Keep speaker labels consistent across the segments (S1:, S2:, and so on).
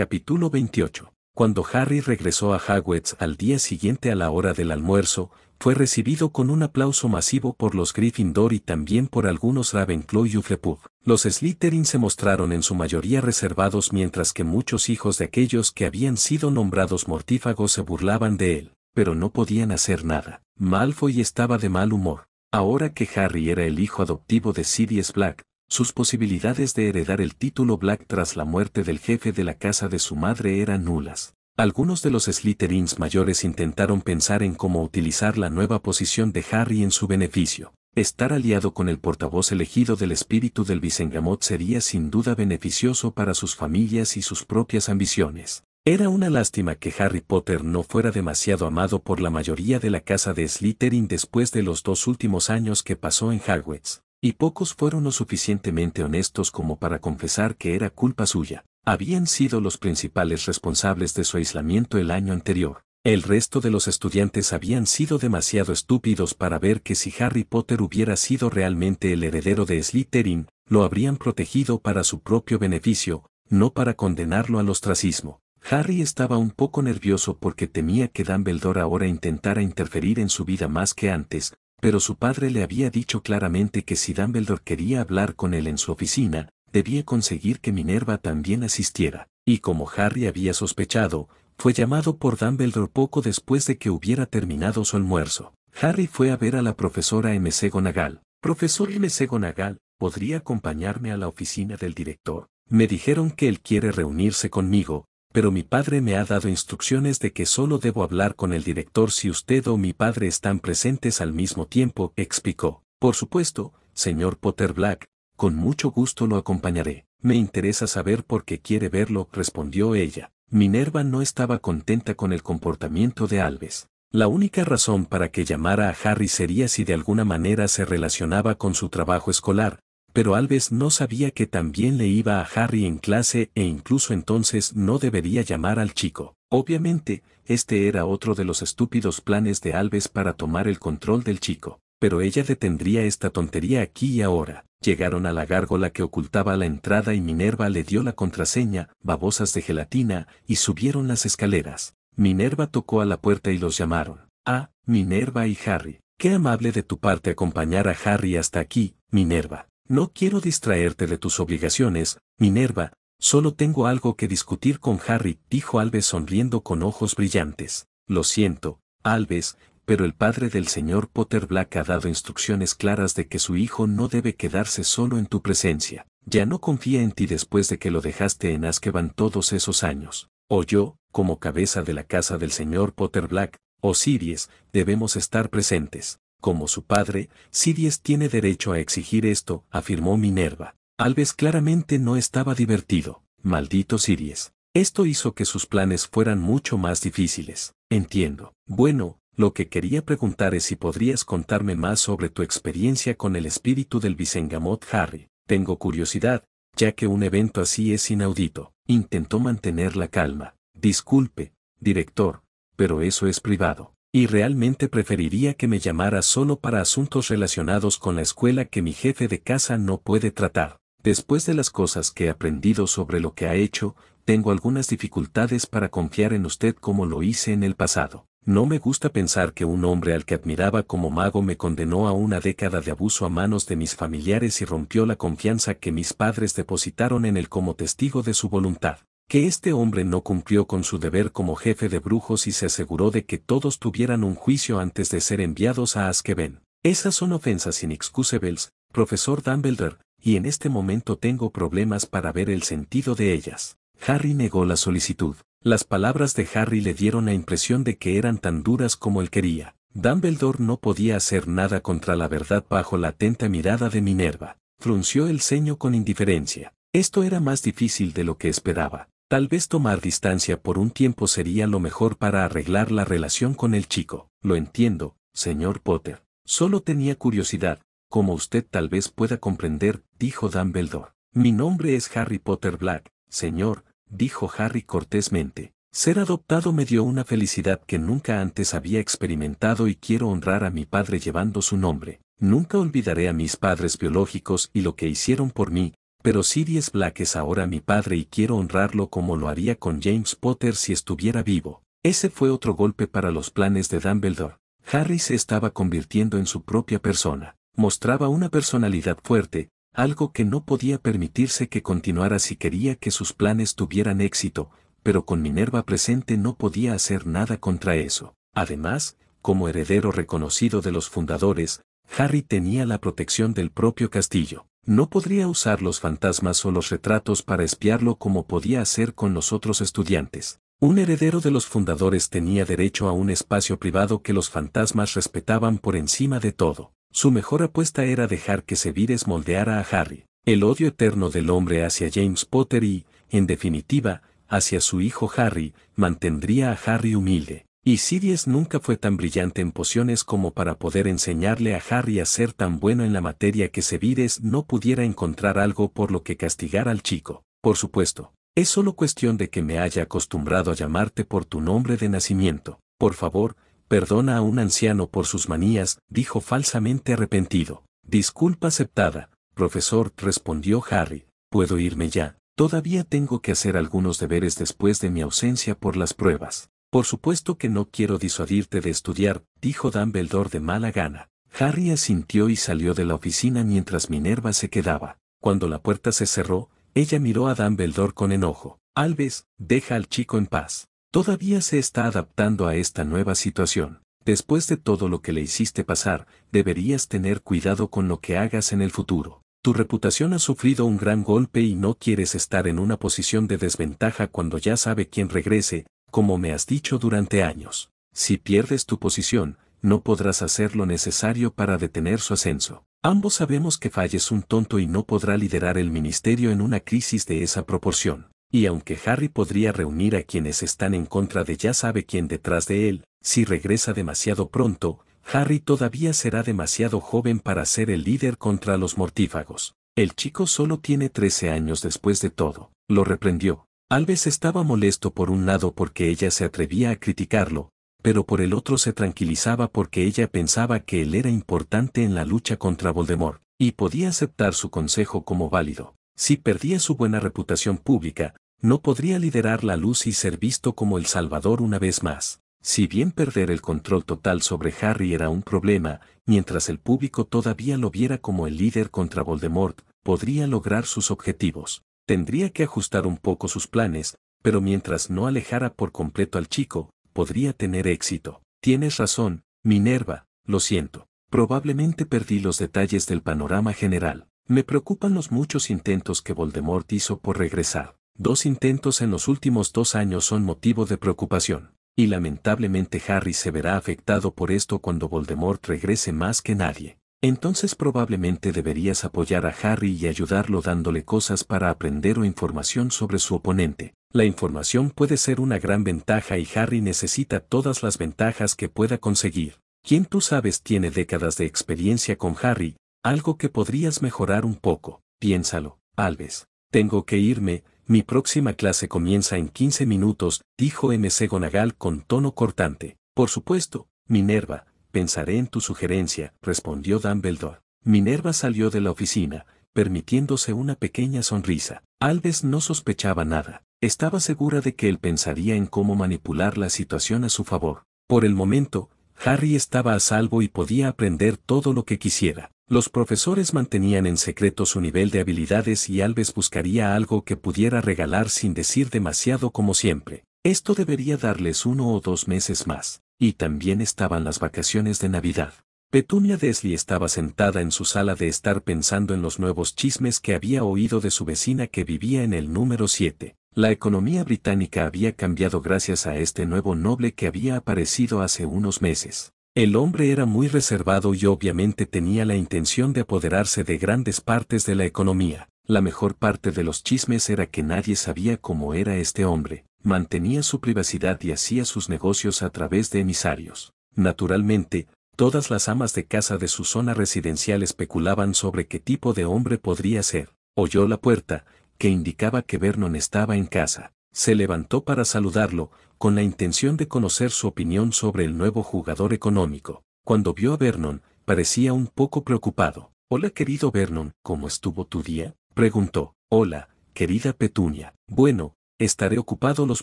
S1: Capítulo 28. Cuando Harry regresó a Hagwitz al día siguiente a la hora del almuerzo, fue recibido con un aplauso masivo por los Gryffindor y también por algunos Ravenclaw y Hufflepuff. Los Slytherin se mostraron en su mayoría reservados mientras que muchos hijos de aquellos que habían sido nombrados mortífagos se burlaban de él, pero no podían hacer nada. Malfoy estaba de mal humor. Ahora que Harry era el hijo adoptivo de Sirius Black, sus posibilidades de heredar el título Black tras la muerte del jefe de la casa de su madre eran nulas. Algunos de los Slytherins mayores intentaron pensar en cómo utilizar la nueva posición de Harry en su beneficio. Estar aliado con el portavoz elegido del espíritu del Visengamot sería sin duda beneficioso para sus familias y sus propias ambiciones. Era una lástima que Harry Potter no fuera demasiado amado por la mayoría de la casa de Slytherin después de los dos últimos años que pasó en Hogwarts. Y pocos fueron lo suficientemente honestos como para confesar que era culpa suya. Habían sido los principales responsables de su aislamiento el año anterior. El resto de los estudiantes habían sido demasiado estúpidos para ver que si Harry Potter hubiera sido realmente el heredero de Slytherin, lo habrían protegido para su propio beneficio, no para condenarlo al ostracismo. Harry estaba un poco nervioso porque temía que Dumbledore ahora intentara interferir en su vida más que antes, pero su padre le había dicho claramente que si Dumbledore quería hablar con él en su oficina, debía conseguir que Minerva también asistiera, y como Harry había sospechado, fue llamado por Dumbledore poco después de que hubiera terminado su almuerzo. Harry fue a ver a la profesora M. Nagal Profesor M. Nagal ¿podría acompañarme a la oficina del director? Me dijeron que él quiere reunirse conmigo, pero mi padre me ha dado instrucciones de que solo debo hablar con el director si usted o mi padre están presentes al mismo tiempo, explicó. Por supuesto, señor Potter Black, con mucho gusto lo acompañaré. Me interesa saber por qué quiere verlo, respondió ella. Minerva no estaba contenta con el comportamiento de Alves. La única razón para que llamara a Harry sería si de alguna manera se relacionaba con su trabajo escolar, pero Alves no sabía que también le iba a Harry en clase e incluso entonces no debería llamar al chico. Obviamente, este era otro de los estúpidos planes de Alves para tomar el control del chico, pero ella detendría esta tontería aquí y ahora. Llegaron a la gárgola que ocultaba la entrada y Minerva le dio la contraseña, babosas de gelatina, y subieron las escaleras. Minerva tocó a la puerta y los llamaron. Ah, Minerva y Harry. Qué amable de tu parte acompañar a Harry hasta aquí, Minerva. No quiero distraerte de tus obligaciones, Minerva, solo tengo algo que discutir con Harry, dijo Alves sonriendo con ojos brillantes. Lo siento, Alves, pero el padre del señor Potter Black ha dado instrucciones claras de que su hijo no debe quedarse solo en tu presencia. Ya no confía en ti después de que lo dejaste en Azkaban todos esos años. O yo, como cabeza de la casa del señor Potter Black, o Sirius, debemos estar presentes. Como su padre, Sirius tiene derecho a exigir esto, afirmó Minerva. Alves claramente no estaba divertido. Maldito Sirius. Esto hizo que sus planes fueran mucho más difíciles. Entiendo. Bueno, lo que quería preguntar es si podrías contarme más sobre tu experiencia con el espíritu del Visengamot Harry. Tengo curiosidad, ya que un evento así es inaudito. Intentó mantener la calma. Disculpe, director, pero eso es privado. Y realmente preferiría que me llamara solo para asuntos relacionados con la escuela que mi jefe de casa no puede tratar. Después de las cosas que he aprendido sobre lo que ha hecho, tengo algunas dificultades para confiar en usted como lo hice en el pasado. No me gusta pensar que un hombre al que admiraba como mago me condenó a una década de abuso a manos de mis familiares y rompió la confianza que mis padres depositaron en él como testigo de su voluntad que este hombre no cumplió con su deber como jefe de brujos y se aseguró de que todos tuvieran un juicio antes de ser enviados a Azkaban. Esas son ofensas inexcusables, profesor Dumbledore, y en este momento tengo problemas para ver el sentido de ellas. Harry negó la solicitud. Las palabras de Harry le dieron la impresión de que eran tan duras como él quería. Dumbledore no podía hacer nada contra la verdad bajo la atenta mirada de Minerva. Frunció el ceño con indiferencia. Esto era más difícil de lo que esperaba. Tal vez tomar distancia por un tiempo sería lo mejor para arreglar la relación con el chico. Lo entiendo, señor Potter. Solo tenía curiosidad, como usted tal vez pueda comprender, dijo Dumbledore. Mi nombre es Harry Potter Black, señor, dijo Harry cortésmente. Ser adoptado me dio una felicidad que nunca antes había experimentado y quiero honrar a mi padre llevando su nombre. Nunca olvidaré a mis padres biológicos y lo que hicieron por mí, pero Sirius Black es ahora mi padre y quiero honrarlo como lo haría con James Potter si estuviera vivo. Ese fue otro golpe para los planes de Dumbledore. Harry se estaba convirtiendo en su propia persona. Mostraba una personalidad fuerte, algo que no podía permitirse que continuara si quería que sus planes tuvieran éxito, pero con Minerva presente no podía hacer nada contra eso. Además, como heredero reconocido de los fundadores, Harry tenía la protección del propio castillo. No podría usar los fantasmas o los retratos para espiarlo como podía hacer con los otros estudiantes. Un heredero de los fundadores tenía derecho a un espacio privado que los fantasmas respetaban por encima de todo. Su mejor apuesta era dejar que vires moldeara a Harry. El odio eterno del hombre hacia James Potter y, en definitiva, hacia su hijo Harry, mantendría a Harry humilde. Y Sirius nunca fue tan brillante en pociones como para poder enseñarle a Harry a ser tan bueno en la materia que Sevides no pudiera encontrar algo por lo que castigar al chico. Por supuesto, es solo cuestión de que me haya acostumbrado a llamarte por tu nombre de nacimiento. Por favor, perdona a un anciano por sus manías, dijo falsamente arrepentido. Disculpa aceptada, profesor, respondió Harry. Puedo irme ya. Todavía tengo que hacer algunos deberes después de mi ausencia por las pruebas. Por supuesto que no quiero disuadirte de estudiar, dijo Dumbledore de mala gana. Harry asintió y salió de la oficina mientras Minerva se quedaba. Cuando la puerta se cerró, ella miró a Dumbledore con enojo. Alves, deja al chico en paz. Todavía se está adaptando a esta nueva situación. Después de todo lo que le hiciste pasar, deberías tener cuidado con lo que hagas en el futuro. Tu reputación ha sufrido un gran golpe y no quieres estar en una posición de desventaja cuando ya sabe quién regrese, como me has dicho durante años. Si pierdes tu posición, no podrás hacer lo necesario para detener su ascenso. Ambos sabemos que falles un tonto y no podrá liderar el ministerio en una crisis de esa proporción. Y aunque Harry podría reunir a quienes están en contra de ya sabe quién detrás de él, si regresa demasiado pronto, Harry todavía será demasiado joven para ser el líder contra los mortífagos. El chico solo tiene 13 años después de todo, lo reprendió. Alves estaba molesto por un lado porque ella se atrevía a criticarlo, pero por el otro se tranquilizaba porque ella pensaba que él era importante en la lucha contra Voldemort, y podía aceptar su consejo como válido. Si perdía su buena reputación pública, no podría liderar la luz y ser visto como el Salvador una vez más. Si bien perder el control total sobre Harry era un problema, mientras el público todavía lo viera como el líder contra Voldemort, podría lograr sus objetivos. Tendría que ajustar un poco sus planes, pero mientras no alejara por completo al chico, podría tener éxito. Tienes razón, Minerva, lo siento. Probablemente perdí los detalles del panorama general. Me preocupan los muchos intentos que Voldemort hizo por regresar. Dos intentos en los últimos dos años son motivo de preocupación. Y lamentablemente Harry se verá afectado por esto cuando Voldemort regrese más que nadie. Entonces probablemente deberías apoyar a Harry y ayudarlo dándole cosas para aprender o información sobre su oponente. La información puede ser una gran ventaja y Harry necesita todas las ventajas que pueda conseguir. Quien tú sabes tiene décadas de experiencia con Harry, algo que podrías mejorar un poco. Piénsalo, Alves. Tengo que irme, mi próxima clase comienza en 15 minutos, dijo MC Gonagal con tono cortante. Por supuesto, Minerva, pensaré en tu sugerencia, respondió Dumbledore. Minerva salió de la oficina, permitiéndose una pequeña sonrisa. Alves no sospechaba nada. Estaba segura de que él pensaría en cómo manipular la situación a su favor. Por el momento, Harry estaba a salvo y podía aprender todo lo que quisiera. Los profesores mantenían en secreto su nivel de habilidades y Alves buscaría algo que pudiera regalar sin decir demasiado como siempre. Esto debería darles uno o dos meses más. Y también estaban las vacaciones de Navidad. Petunia Desley estaba sentada en su sala de estar pensando en los nuevos chismes que había oído de su vecina que vivía en el número 7. La economía británica había cambiado gracias a este nuevo noble que había aparecido hace unos meses. El hombre era muy reservado y obviamente tenía la intención de apoderarse de grandes partes de la economía. La mejor parte de los chismes era que nadie sabía cómo era este hombre, mantenía su privacidad y hacía sus negocios a través de emisarios. Naturalmente, todas las amas de casa de su zona residencial especulaban sobre qué tipo de hombre podría ser. Oyó la puerta, que indicaba que Vernon estaba en casa. Se levantó para saludarlo, con la intención de conocer su opinión sobre el nuevo jugador económico. Cuando vio a Vernon, parecía un poco preocupado. Hola querido Vernon, ¿cómo estuvo tu día? preguntó. Hola, querida Petunia. Bueno, Estaré ocupado los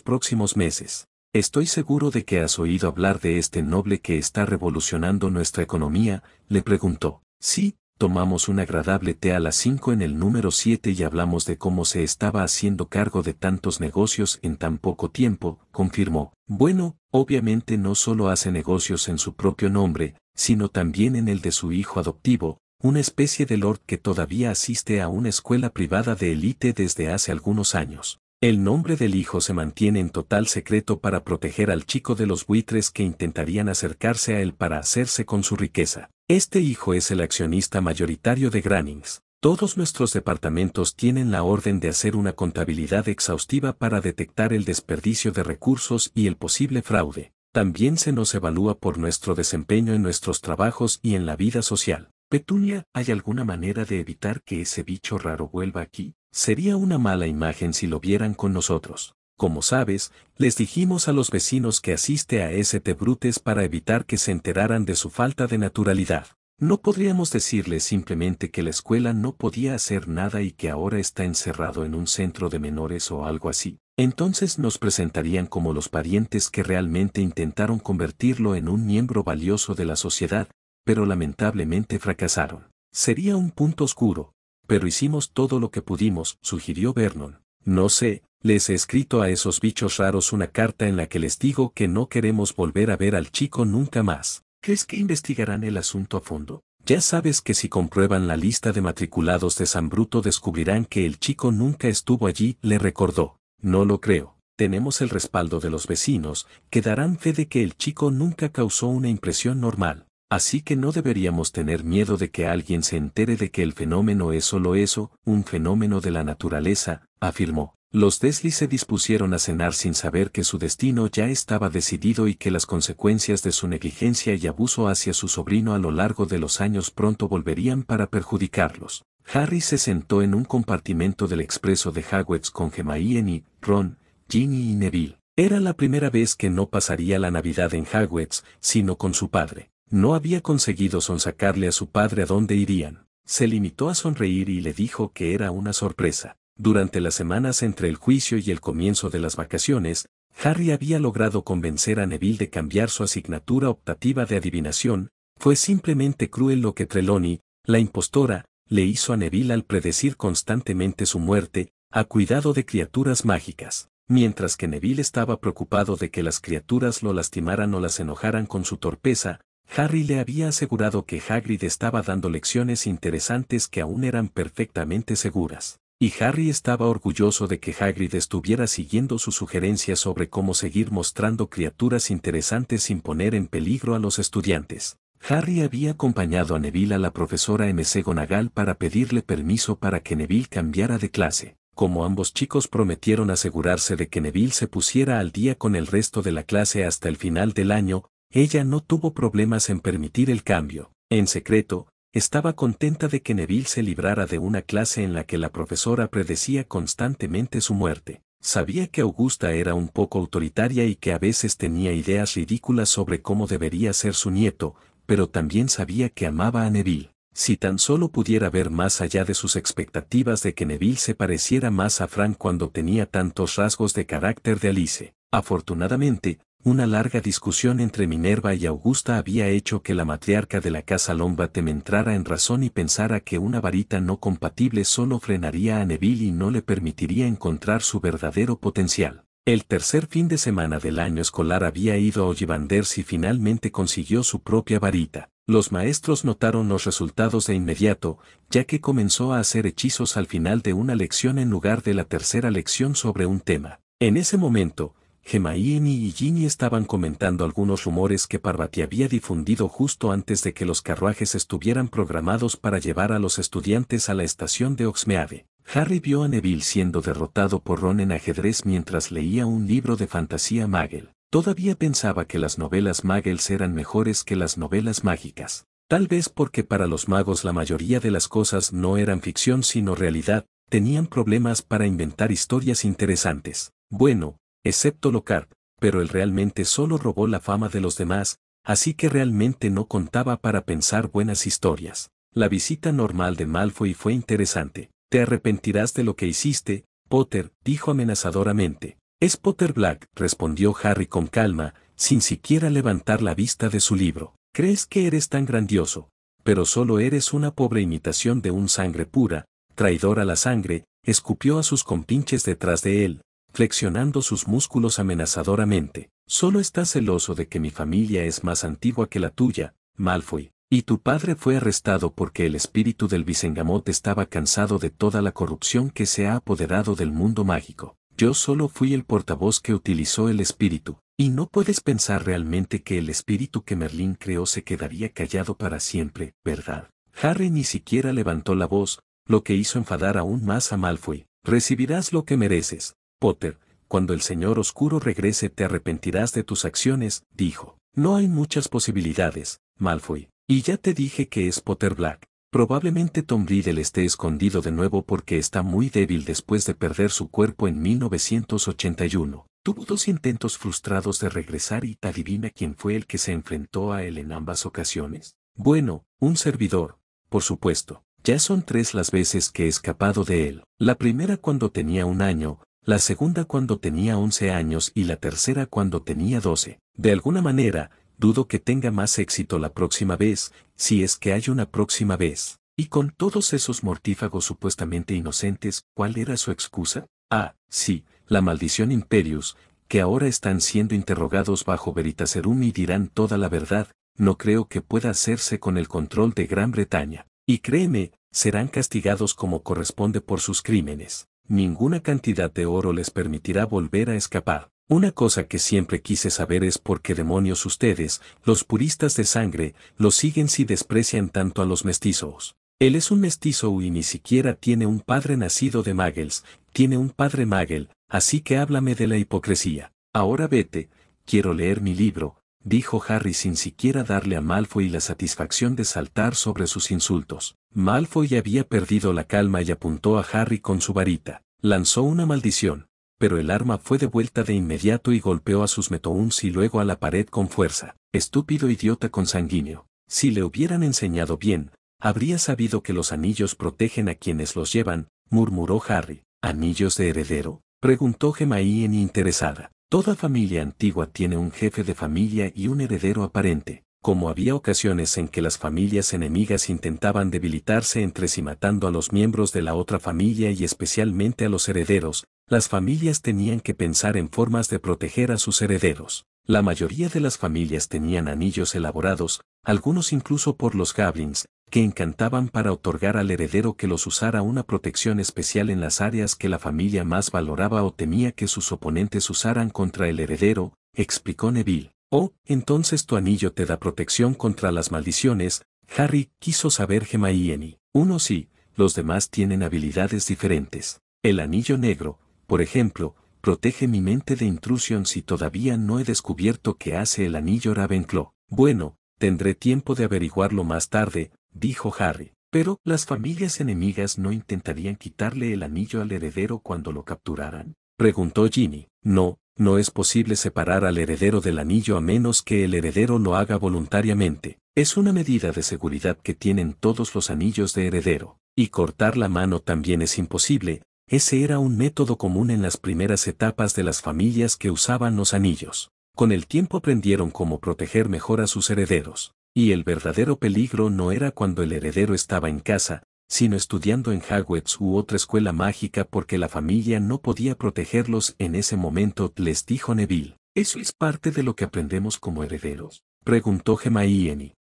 S1: próximos meses. Estoy seguro de que has oído hablar de este noble que está revolucionando nuestra economía, le preguntó. Sí, tomamos un agradable té a las 5 en el número 7 y hablamos de cómo se estaba haciendo cargo de tantos negocios en tan poco tiempo, confirmó. Bueno, obviamente no solo hace negocios en su propio nombre, sino también en el de su hijo adoptivo, una especie de lord que todavía asiste a una escuela privada de élite desde hace algunos años. El nombre del hijo se mantiene en total secreto para proteger al chico de los buitres que intentarían acercarse a él para hacerse con su riqueza. Este hijo es el accionista mayoritario de Grannings. Todos nuestros departamentos tienen la orden de hacer una contabilidad exhaustiva para detectar el desperdicio de recursos y el posible fraude. También se nos evalúa por nuestro desempeño en nuestros trabajos y en la vida social. Petunia, ¿hay alguna manera de evitar que ese bicho raro vuelva aquí? Sería una mala imagen si lo vieran con nosotros. Como sabes, les dijimos a los vecinos que asiste a ese Brutes para evitar que se enteraran de su falta de naturalidad. No podríamos decirles simplemente que la escuela no podía hacer nada y que ahora está encerrado en un centro de menores o algo así. Entonces nos presentarían como los parientes que realmente intentaron convertirlo en un miembro valioso de la sociedad, pero lamentablemente fracasaron. Sería un punto oscuro, pero hicimos todo lo que pudimos, sugirió Vernon. No sé, les he escrito a esos bichos raros una carta en la que les digo que no queremos volver a ver al chico nunca más. ¿Crees que investigarán el asunto a fondo? Ya sabes que si comprueban la lista de matriculados de San Bruto descubrirán que el chico nunca estuvo allí, le recordó. No lo creo. Tenemos el respaldo de los vecinos, que darán fe de que el chico nunca causó una impresión normal. Así que no deberíamos tener miedo de que alguien se entere de que el fenómeno es solo eso, un fenómeno de la naturaleza, afirmó. Los Desley se dispusieron a cenar sin saber que su destino ya estaba decidido y que las consecuencias de su negligencia y abuso hacia su sobrino a lo largo de los años pronto volverían para perjudicarlos. Harry se sentó en un compartimento del expreso de Hogwarts con Gemma y Ron, Ginny y Neville. Era la primera vez que no pasaría la Navidad en Hogwarts, sino con su padre. No había conseguido sonsacarle a su padre a dónde irían. Se limitó a sonreír y le dijo que era una sorpresa. Durante las semanas entre el juicio y el comienzo de las vacaciones, Harry había logrado convencer a Neville de cambiar su asignatura optativa de adivinación, fue simplemente cruel lo que Trelawney, la impostora, le hizo a Neville al predecir constantemente su muerte, a cuidado de criaturas mágicas, mientras que Neville estaba preocupado de que las criaturas lo lastimaran o las enojaran con su torpeza, Harry le había asegurado que Hagrid estaba dando lecciones interesantes que aún eran perfectamente seguras, y Harry estaba orgulloso de que Hagrid estuviera siguiendo su sugerencia sobre cómo seguir mostrando criaturas interesantes sin poner en peligro a los estudiantes. Harry había acompañado a Neville a la profesora M.C. Gonagal para pedirle permiso para que Neville cambiara de clase, como ambos chicos prometieron asegurarse de que Neville se pusiera al día con el resto de la clase hasta el final del año, ella no tuvo problemas en permitir el cambio. En secreto, estaba contenta de que Neville se librara de una clase en la que la profesora predecía constantemente su muerte. Sabía que Augusta era un poco autoritaria y que a veces tenía ideas ridículas sobre cómo debería ser su nieto, pero también sabía que amaba a Neville. Si tan solo pudiera ver más allá de sus expectativas de que Neville se pareciera más a Frank cuando tenía tantos rasgos de carácter de Alice. Afortunadamente, una larga discusión entre Minerva y Augusta había hecho que la matriarca de la casa Lombate me entrara en razón y pensara que una varita no compatible solo frenaría a Neville y no le permitiría encontrar su verdadero potencial. El tercer fin de semana del año escolar había ido a Ollivanders y finalmente consiguió su propia varita. Los maestros notaron los resultados de inmediato, ya que comenzó a hacer hechizos al final de una lección en lugar de la tercera lección sobre un tema. En ese momento, Gemaini y Ginny estaban comentando algunos rumores que Parvati había difundido justo antes de que los carruajes estuvieran programados para llevar a los estudiantes a la estación de Oxmeade. Harry vio a Neville siendo derrotado por Ron en ajedrez mientras leía un libro de fantasía Magel. Todavía pensaba que las novelas Muggles eran mejores que las novelas mágicas. Tal vez porque para los magos la mayoría de las cosas no eran ficción sino realidad, tenían problemas para inventar historias interesantes. Bueno, excepto Lockhart, pero él realmente solo robó la fama de los demás, así que realmente no contaba para pensar buenas historias. La visita normal de Malfoy fue interesante. Te arrepentirás de lo que hiciste, Potter, dijo amenazadoramente. Es Potter Black, respondió Harry con calma, sin siquiera levantar la vista de su libro. Crees que eres tan grandioso, pero solo eres una pobre imitación de un sangre pura, traidor a la sangre, escupió a sus compinches detrás de él, flexionando sus músculos amenazadoramente. Solo estás celoso de que mi familia es más antigua que la tuya, Malfoy, y tu padre fue arrestado porque el espíritu del Visengamot estaba cansado de toda la corrupción que se ha apoderado del mundo mágico. Yo solo fui el portavoz que utilizó el espíritu, y no puedes pensar realmente que el espíritu que Merlín creó se quedaría callado para siempre, ¿verdad? Harry ni siquiera levantó la voz, lo que hizo enfadar aún más a Malfoy. Recibirás lo que mereces, Potter, cuando el Señor Oscuro regrese te arrepentirás de tus acciones, dijo. No hay muchas posibilidades, Malfoy. Y ya te dije que es Potter Black. Probablemente Tom Riddle esté escondido de nuevo porque está muy débil después de perder su cuerpo en 1981. Tuvo dos intentos frustrados de regresar y adivina quién fue el que se enfrentó a él en ambas ocasiones. Bueno, un servidor, por supuesto. Ya son tres las veces que he escapado de él. La primera cuando tenía un año, la segunda cuando tenía 11 años y la tercera cuando tenía 12. De alguna manera, dudo que tenga más éxito la próxima vez, si es que hay una próxima vez. Y con todos esos mortífagos supuestamente inocentes, ¿cuál era su excusa? Ah, sí, la maldición Imperius, que ahora están siendo interrogados bajo Veritaserum y dirán toda la verdad, no creo que pueda hacerse con el control de Gran Bretaña. Y créeme, serán castigados como corresponde por sus crímenes ninguna cantidad de oro les permitirá volver a escapar. Una cosa que siempre quise saber es por qué demonios ustedes, los puristas de sangre, lo siguen si desprecian tanto a los mestizos. Él es un mestizo y ni siquiera tiene un padre nacido de Magels, tiene un padre Magel, así que háblame de la hipocresía. Ahora vete, quiero leer mi libro, dijo Harry sin siquiera darle a Malfoy la satisfacción de saltar sobre sus insultos. Malfoy había perdido la calma y apuntó a Harry con su varita. Lanzó una maldición, pero el arma fue devuelta de inmediato y golpeó a sus metouns y luego a la pared con fuerza. Estúpido idiota consanguíneo. Si le hubieran enseñado bien, habría sabido que los anillos protegen a quienes los llevan, murmuró Harry. ¿Anillos de heredero? preguntó en interesada. Toda familia antigua tiene un jefe de familia y un heredero aparente como había ocasiones en que las familias enemigas intentaban debilitarse entre sí matando a los miembros de la otra familia y especialmente a los herederos, las familias tenían que pensar en formas de proteger a sus herederos. La mayoría de las familias tenían anillos elaborados, algunos incluso por los goblins, que encantaban para otorgar al heredero que los usara una protección especial en las áreas que la familia más valoraba o temía que sus oponentes usaran contra el heredero, explicó Neville. Oh, entonces tu anillo te da protección contra las maldiciones, Harry quiso saber Gemma y Eni. Uno sí, los demás tienen habilidades diferentes. El anillo negro, por ejemplo, protege mi mente de intrusión si todavía no he descubierto qué hace el anillo Ravenclaw. Bueno, tendré tiempo de averiguarlo más tarde, dijo Harry. Pero, ¿las familias enemigas no intentarían quitarle el anillo al heredero cuando lo capturaran? Preguntó Ginny. No, no es posible separar al heredero del anillo a menos que el heredero lo haga voluntariamente. Es una medida de seguridad que tienen todos los anillos de heredero. Y cortar la mano también es imposible, ese era un método común en las primeras etapas de las familias que usaban los anillos. Con el tiempo aprendieron cómo proteger mejor a sus herederos. Y el verdadero peligro no era cuando el heredero estaba en casa, sino estudiando en Hogwarts u otra escuela mágica porque la familia no podía protegerlos en ese momento, les dijo Neville. ¿Eso es parte de lo que aprendemos como herederos? Preguntó Gemma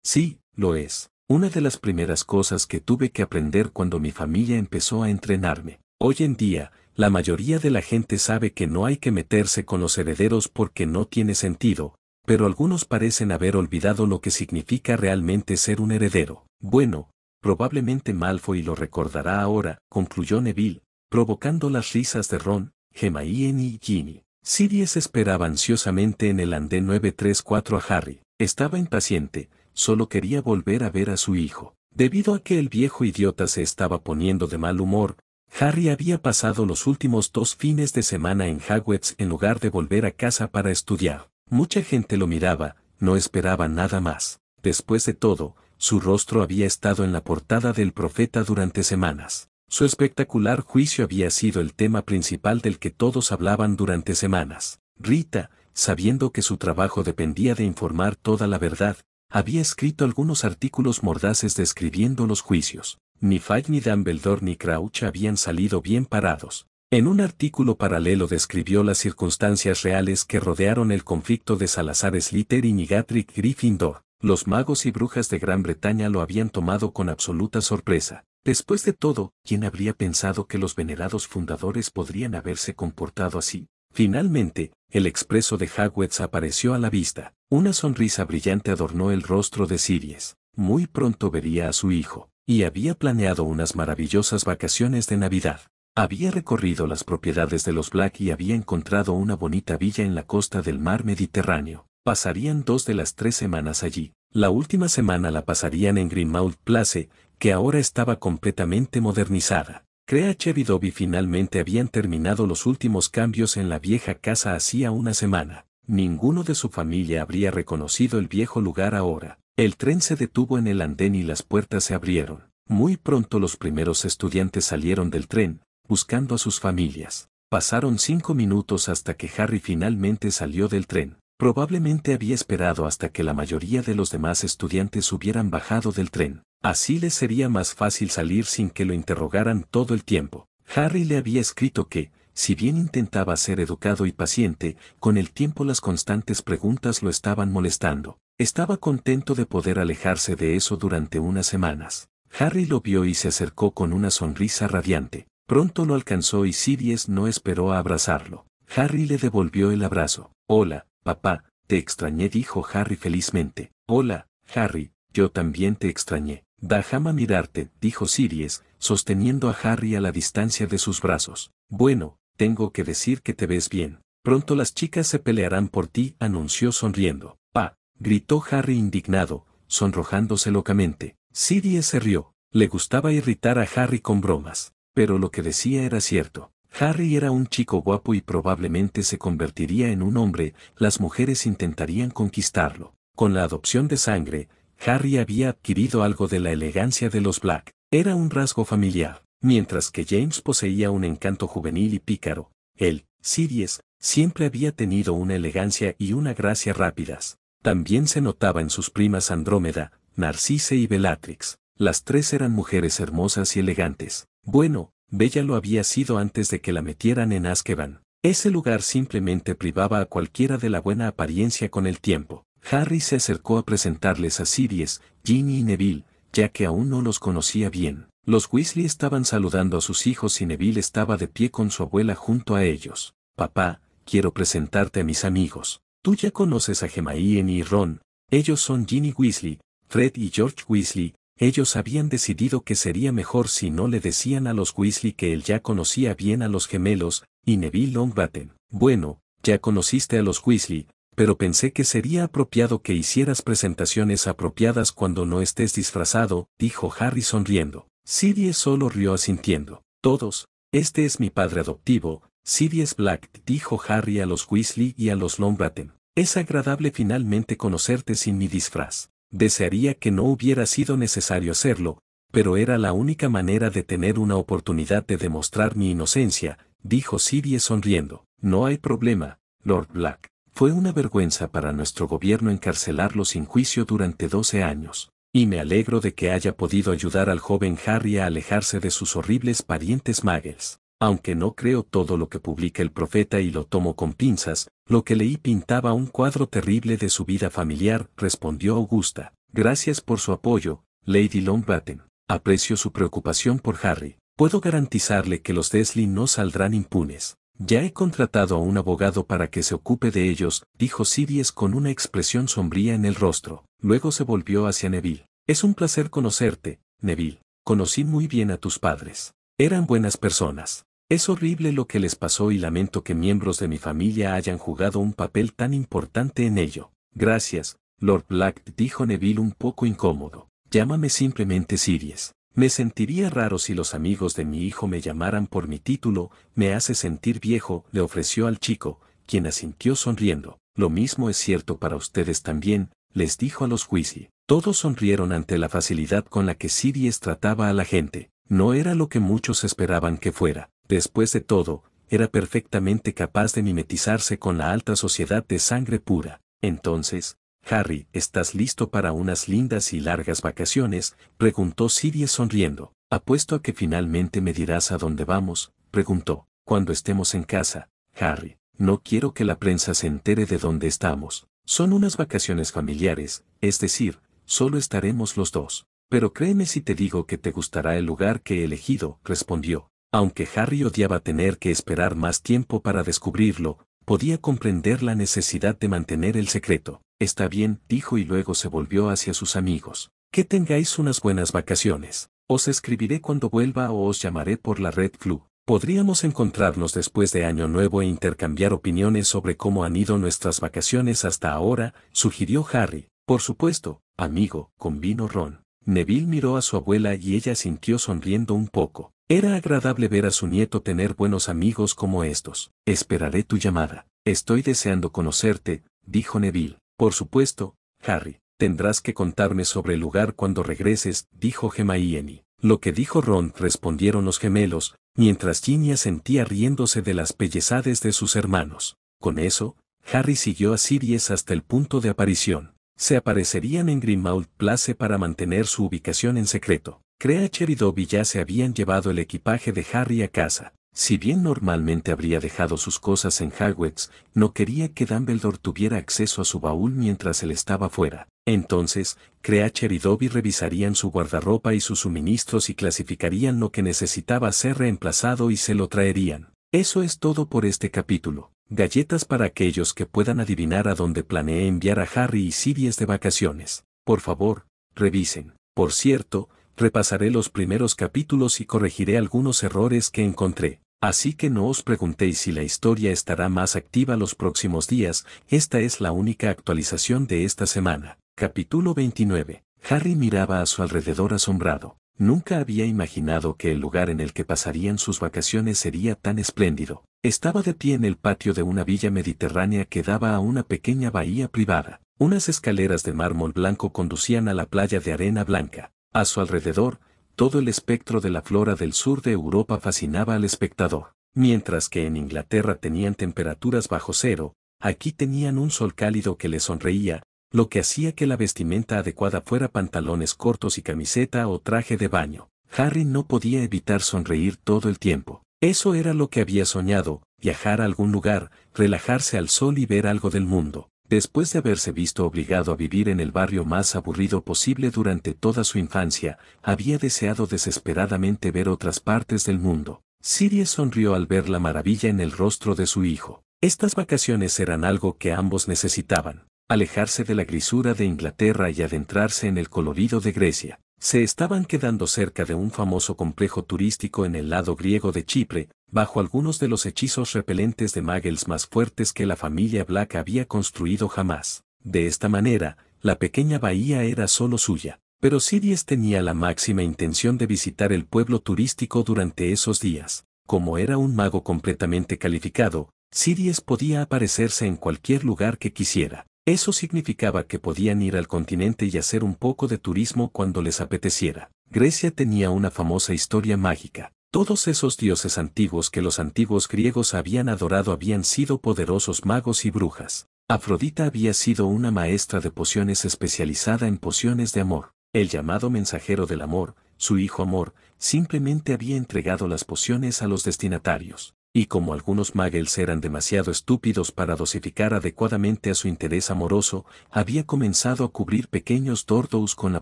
S1: Sí, lo es. Una de las primeras cosas que tuve que aprender cuando mi familia empezó a entrenarme. Hoy en día, la mayoría de la gente sabe que no hay que meterse con los herederos porque no tiene sentido, pero algunos parecen haber olvidado lo que significa realmente ser un heredero. Bueno, Probablemente Malfoy lo recordará ahora, concluyó Neville, provocando las risas de Ron, Hermione y Ginny. Sirius esperaba ansiosamente en el andén 934 a Harry. Estaba impaciente, solo quería volver a ver a su hijo. Debido a que el viejo idiota se estaba poniendo de mal humor, Harry había pasado los últimos dos fines de semana en Hogwarts en lugar de volver a casa para estudiar. Mucha gente lo miraba, no esperaba nada más. Después de todo, su rostro había estado en la portada del profeta durante semanas. Su espectacular juicio había sido el tema principal del que todos hablaban durante semanas. Rita, sabiendo que su trabajo dependía de informar toda la verdad, había escrito algunos artículos mordaces describiendo los juicios. Ni Fight ni Dumbledore ni Crouch habían salido bien parados. En un artículo paralelo describió las circunstancias reales que rodearon el conflicto de Salazar Slytherin y Gatrick Gryffindor, los magos y brujas de Gran Bretaña lo habían tomado con absoluta sorpresa. Después de todo, ¿quién habría pensado que los venerados fundadores podrían haberse comportado así? Finalmente, el expreso de Hagwitz apareció a la vista. Una sonrisa brillante adornó el rostro de Sirius. Muy pronto vería a su hijo, y había planeado unas maravillosas vacaciones de Navidad. Había recorrido las propiedades de los Black y había encontrado una bonita villa en la costa del mar Mediterráneo. Pasarían dos de las tres semanas allí. La última semana la pasarían en Greenmount Place, que ahora estaba completamente modernizada. Crea y finalmente habían terminado los últimos cambios en la vieja casa hacía una semana. Ninguno de su familia habría reconocido el viejo lugar ahora. El tren se detuvo en el andén y las puertas se abrieron. Muy pronto los primeros estudiantes salieron del tren, buscando a sus familias. Pasaron cinco minutos hasta que Harry finalmente salió del tren. Probablemente había esperado hasta que la mayoría de los demás estudiantes hubieran bajado del tren. Así le sería más fácil salir sin que lo interrogaran todo el tiempo. Harry le había escrito que, si bien intentaba ser educado y paciente, con el tiempo las constantes preguntas lo estaban molestando. Estaba contento de poder alejarse de eso durante unas semanas. Harry lo vio y se acercó con una sonrisa radiante. Pronto lo alcanzó y Sirius no esperó a abrazarlo. Harry le devolvió el abrazo. Hola, papá, te extrañé, dijo Harry felizmente. Hola, Harry, yo también te extrañé. dajama mirarte, dijo Siries, sosteniendo a Harry a la distancia de sus brazos. Bueno, tengo que decir que te ves bien. Pronto las chicas se pelearán por ti, anunció sonriendo. Pa, gritó Harry indignado, sonrojándose locamente. Siries se rió. Le gustaba irritar a Harry con bromas, pero lo que decía era cierto. Harry era un chico guapo y probablemente se convertiría en un hombre, las mujeres intentarían conquistarlo. Con la adopción de sangre, Harry había adquirido algo de la elegancia de los Black. Era un rasgo familiar. Mientras que James poseía un encanto juvenil y pícaro, él, Sirius, siempre había tenido una elegancia y una gracia rápidas. También se notaba en sus primas Andrómeda, Narcisse y Bellatrix. Las tres eran mujeres hermosas y elegantes. Bueno, Bella lo había sido antes de que la metieran en Azkaban. Ese lugar simplemente privaba a cualquiera de la buena apariencia con el tiempo. Harry se acercó a presentarles a Sirius, Ginny y Neville, ya que aún no los conocía bien. Los Weasley estaban saludando a sus hijos y Neville estaba de pie con su abuela junto a ellos. Papá, quiero presentarte a mis amigos. Tú ya conoces a Gemma en y Ron, ellos son Ginny Weasley, Fred y George Weasley, ellos habían decidido que sería mejor si no le decían a los Weasley que él ya conocía bien a los gemelos, y Neville Longbatten. Bueno, ya conociste a los Weasley, pero pensé que sería apropiado que hicieras presentaciones apropiadas cuando no estés disfrazado, dijo Harry sonriendo. Sirius solo rió asintiendo. Todos, este es mi padre adoptivo, Sirius Black, dijo Harry a los Weasley y a los Longbatten. Es agradable finalmente conocerte sin mi disfraz desearía que no hubiera sido necesario hacerlo, pero era la única manera de tener una oportunidad de demostrar mi inocencia, dijo Sirie sonriendo. No hay problema, Lord Black. Fue una vergüenza para nuestro gobierno encarcelarlo sin juicio durante 12 años, y me alegro de que haya podido ayudar al joven Harry a alejarse de sus horribles parientes Muggles. Aunque no creo todo lo que publica el profeta y lo tomo con pinzas, lo que leí pintaba un cuadro terrible de su vida familiar, respondió Augusta. Gracias por su apoyo, Lady Longbatten. Aprecio su preocupación por Harry. Puedo garantizarle que los Desley no saldrán impunes. Ya he contratado a un abogado para que se ocupe de ellos, dijo Sirius con una expresión sombría en el rostro. Luego se volvió hacia Neville. Es un placer conocerte, Neville. Conocí muy bien a tus padres. Eran buenas personas. Es horrible lo que les pasó y lamento que miembros de mi familia hayan jugado un papel tan importante en ello. Gracias, Lord Black, dijo Neville un poco incómodo. Llámame simplemente Sirius, Me sentiría raro si los amigos de mi hijo me llamaran por mi título, me hace sentir viejo, le ofreció al chico, quien asintió sonriendo. Lo mismo es cierto para ustedes también, les dijo a los Weasley. Todos sonrieron ante la facilidad con la que Sirius trataba a la gente. No era lo que muchos esperaban que fuera después de todo, era perfectamente capaz de mimetizarse con la alta sociedad de sangre pura. Entonces, Harry, ¿estás listo para unas lindas y largas vacaciones? preguntó Sirius sonriendo. Apuesto a que finalmente me dirás a dónde vamos, preguntó. Cuando estemos en casa, Harry, no quiero que la prensa se entere de dónde estamos. Son unas vacaciones familiares, es decir, solo estaremos los dos. Pero créeme si te digo que te gustará el lugar que he elegido, respondió. Aunque Harry odiaba tener que esperar más tiempo para descubrirlo, podía comprender la necesidad de mantener el secreto. Está bien, dijo y luego se volvió hacia sus amigos. Que tengáis unas buenas vacaciones. Os escribiré cuando vuelva o os llamaré por la red Flu. Podríamos encontrarnos después de Año Nuevo e intercambiar opiniones sobre cómo han ido nuestras vacaciones hasta ahora, sugirió Harry. Por supuesto, amigo, convino Ron. Neville miró a su abuela y ella sintió sonriendo un poco. Era agradable ver a su nieto tener buenos amigos como estos. Esperaré tu llamada. Estoy deseando conocerte, dijo Neville. Por supuesto, Harry, tendrás que contarme sobre el lugar cuando regreses, dijo Gemma y Lo que dijo Ron respondieron los gemelos, mientras Ginny sentía riéndose de las bellezades de sus hermanos. Con eso, Harry siguió a Sirius hasta el punto de aparición. Se aparecerían en Grimmauld Place para mantener su ubicación en secreto. Creacher y Dobby ya se habían llevado el equipaje de Harry a casa. Si bien normalmente habría dejado sus cosas en Hogwarts, no quería que Dumbledore tuviera acceso a su baúl mientras él estaba fuera. Entonces, crea y Dobby revisarían su guardarropa y sus suministros y clasificarían lo que necesitaba ser reemplazado y se lo traerían. Eso es todo por este capítulo. Galletas para aquellos que puedan adivinar a dónde planeé enviar a Harry y Sirius de vacaciones. Por favor, revisen. Por cierto, repasaré los primeros capítulos y corregiré algunos errores que encontré. Así que no os preguntéis si la historia estará más activa los próximos días, esta es la única actualización de esta semana. Capítulo 29. Harry miraba a su alrededor asombrado. Nunca había imaginado que el lugar en el que pasarían sus vacaciones sería tan espléndido. Estaba de pie en el patio de una villa mediterránea que daba a una pequeña bahía privada. Unas escaleras de mármol blanco conducían a la playa de arena blanca. A su alrededor, todo el espectro de la flora del sur de Europa fascinaba al espectador. Mientras que en Inglaterra tenían temperaturas bajo cero, aquí tenían un sol cálido que le sonreía, lo que hacía que la vestimenta adecuada fuera pantalones cortos y camiseta o traje de baño. Harry no podía evitar sonreír todo el tiempo. Eso era lo que había soñado, viajar a algún lugar, relajarse al sol y ver algo del mundo. Después de haberse visto obligado a vivir en el barrio más aburrido posible durante toda su infancia, había deseado desesperadamente ver otras partes del mundo. Sirius sonrió al ver la maravilla en el rostro de su hijo. Estas vacaciones eran algo que ambos necesitaban, alejarse de la grisura de Inglaterra y adentrarse en el colorido de Grecia se estaban quedando cerca de un famoso complejo turístico en el lado griego de Chipre, bajo algunos de los hechizos repelentes de Magels más fuertes que la familia Black había construido jamás. De esta manera, la pequeña bahía era solo suya, pero Sirius tenía la máxima intención de visitar el pueblo turístico durante esos días. Como era un mago completamente calificado, Sirius podía aparecerse en cualquier lugar que quisiera. Eso significaba que podían ir al continente y hacer un poco de turismo cuando les apeteciera. Grecia tenía una famosa historia mágica. Todos esos dioses antiguos que los antiguos griegos habían adorado habían sido poderosos magos y brujas. Afrodita había sido una maestra de pociones especializada en pociones de amor. El llamado mensajero del amor, su hijo amor, simplemente había entregado las pociones a los destinatarios y como algunos muggles eran demasiado estúpidos para dosificar adecuadamente a su interés amoroso, había comenzado a cubrir pequeños Tordos con la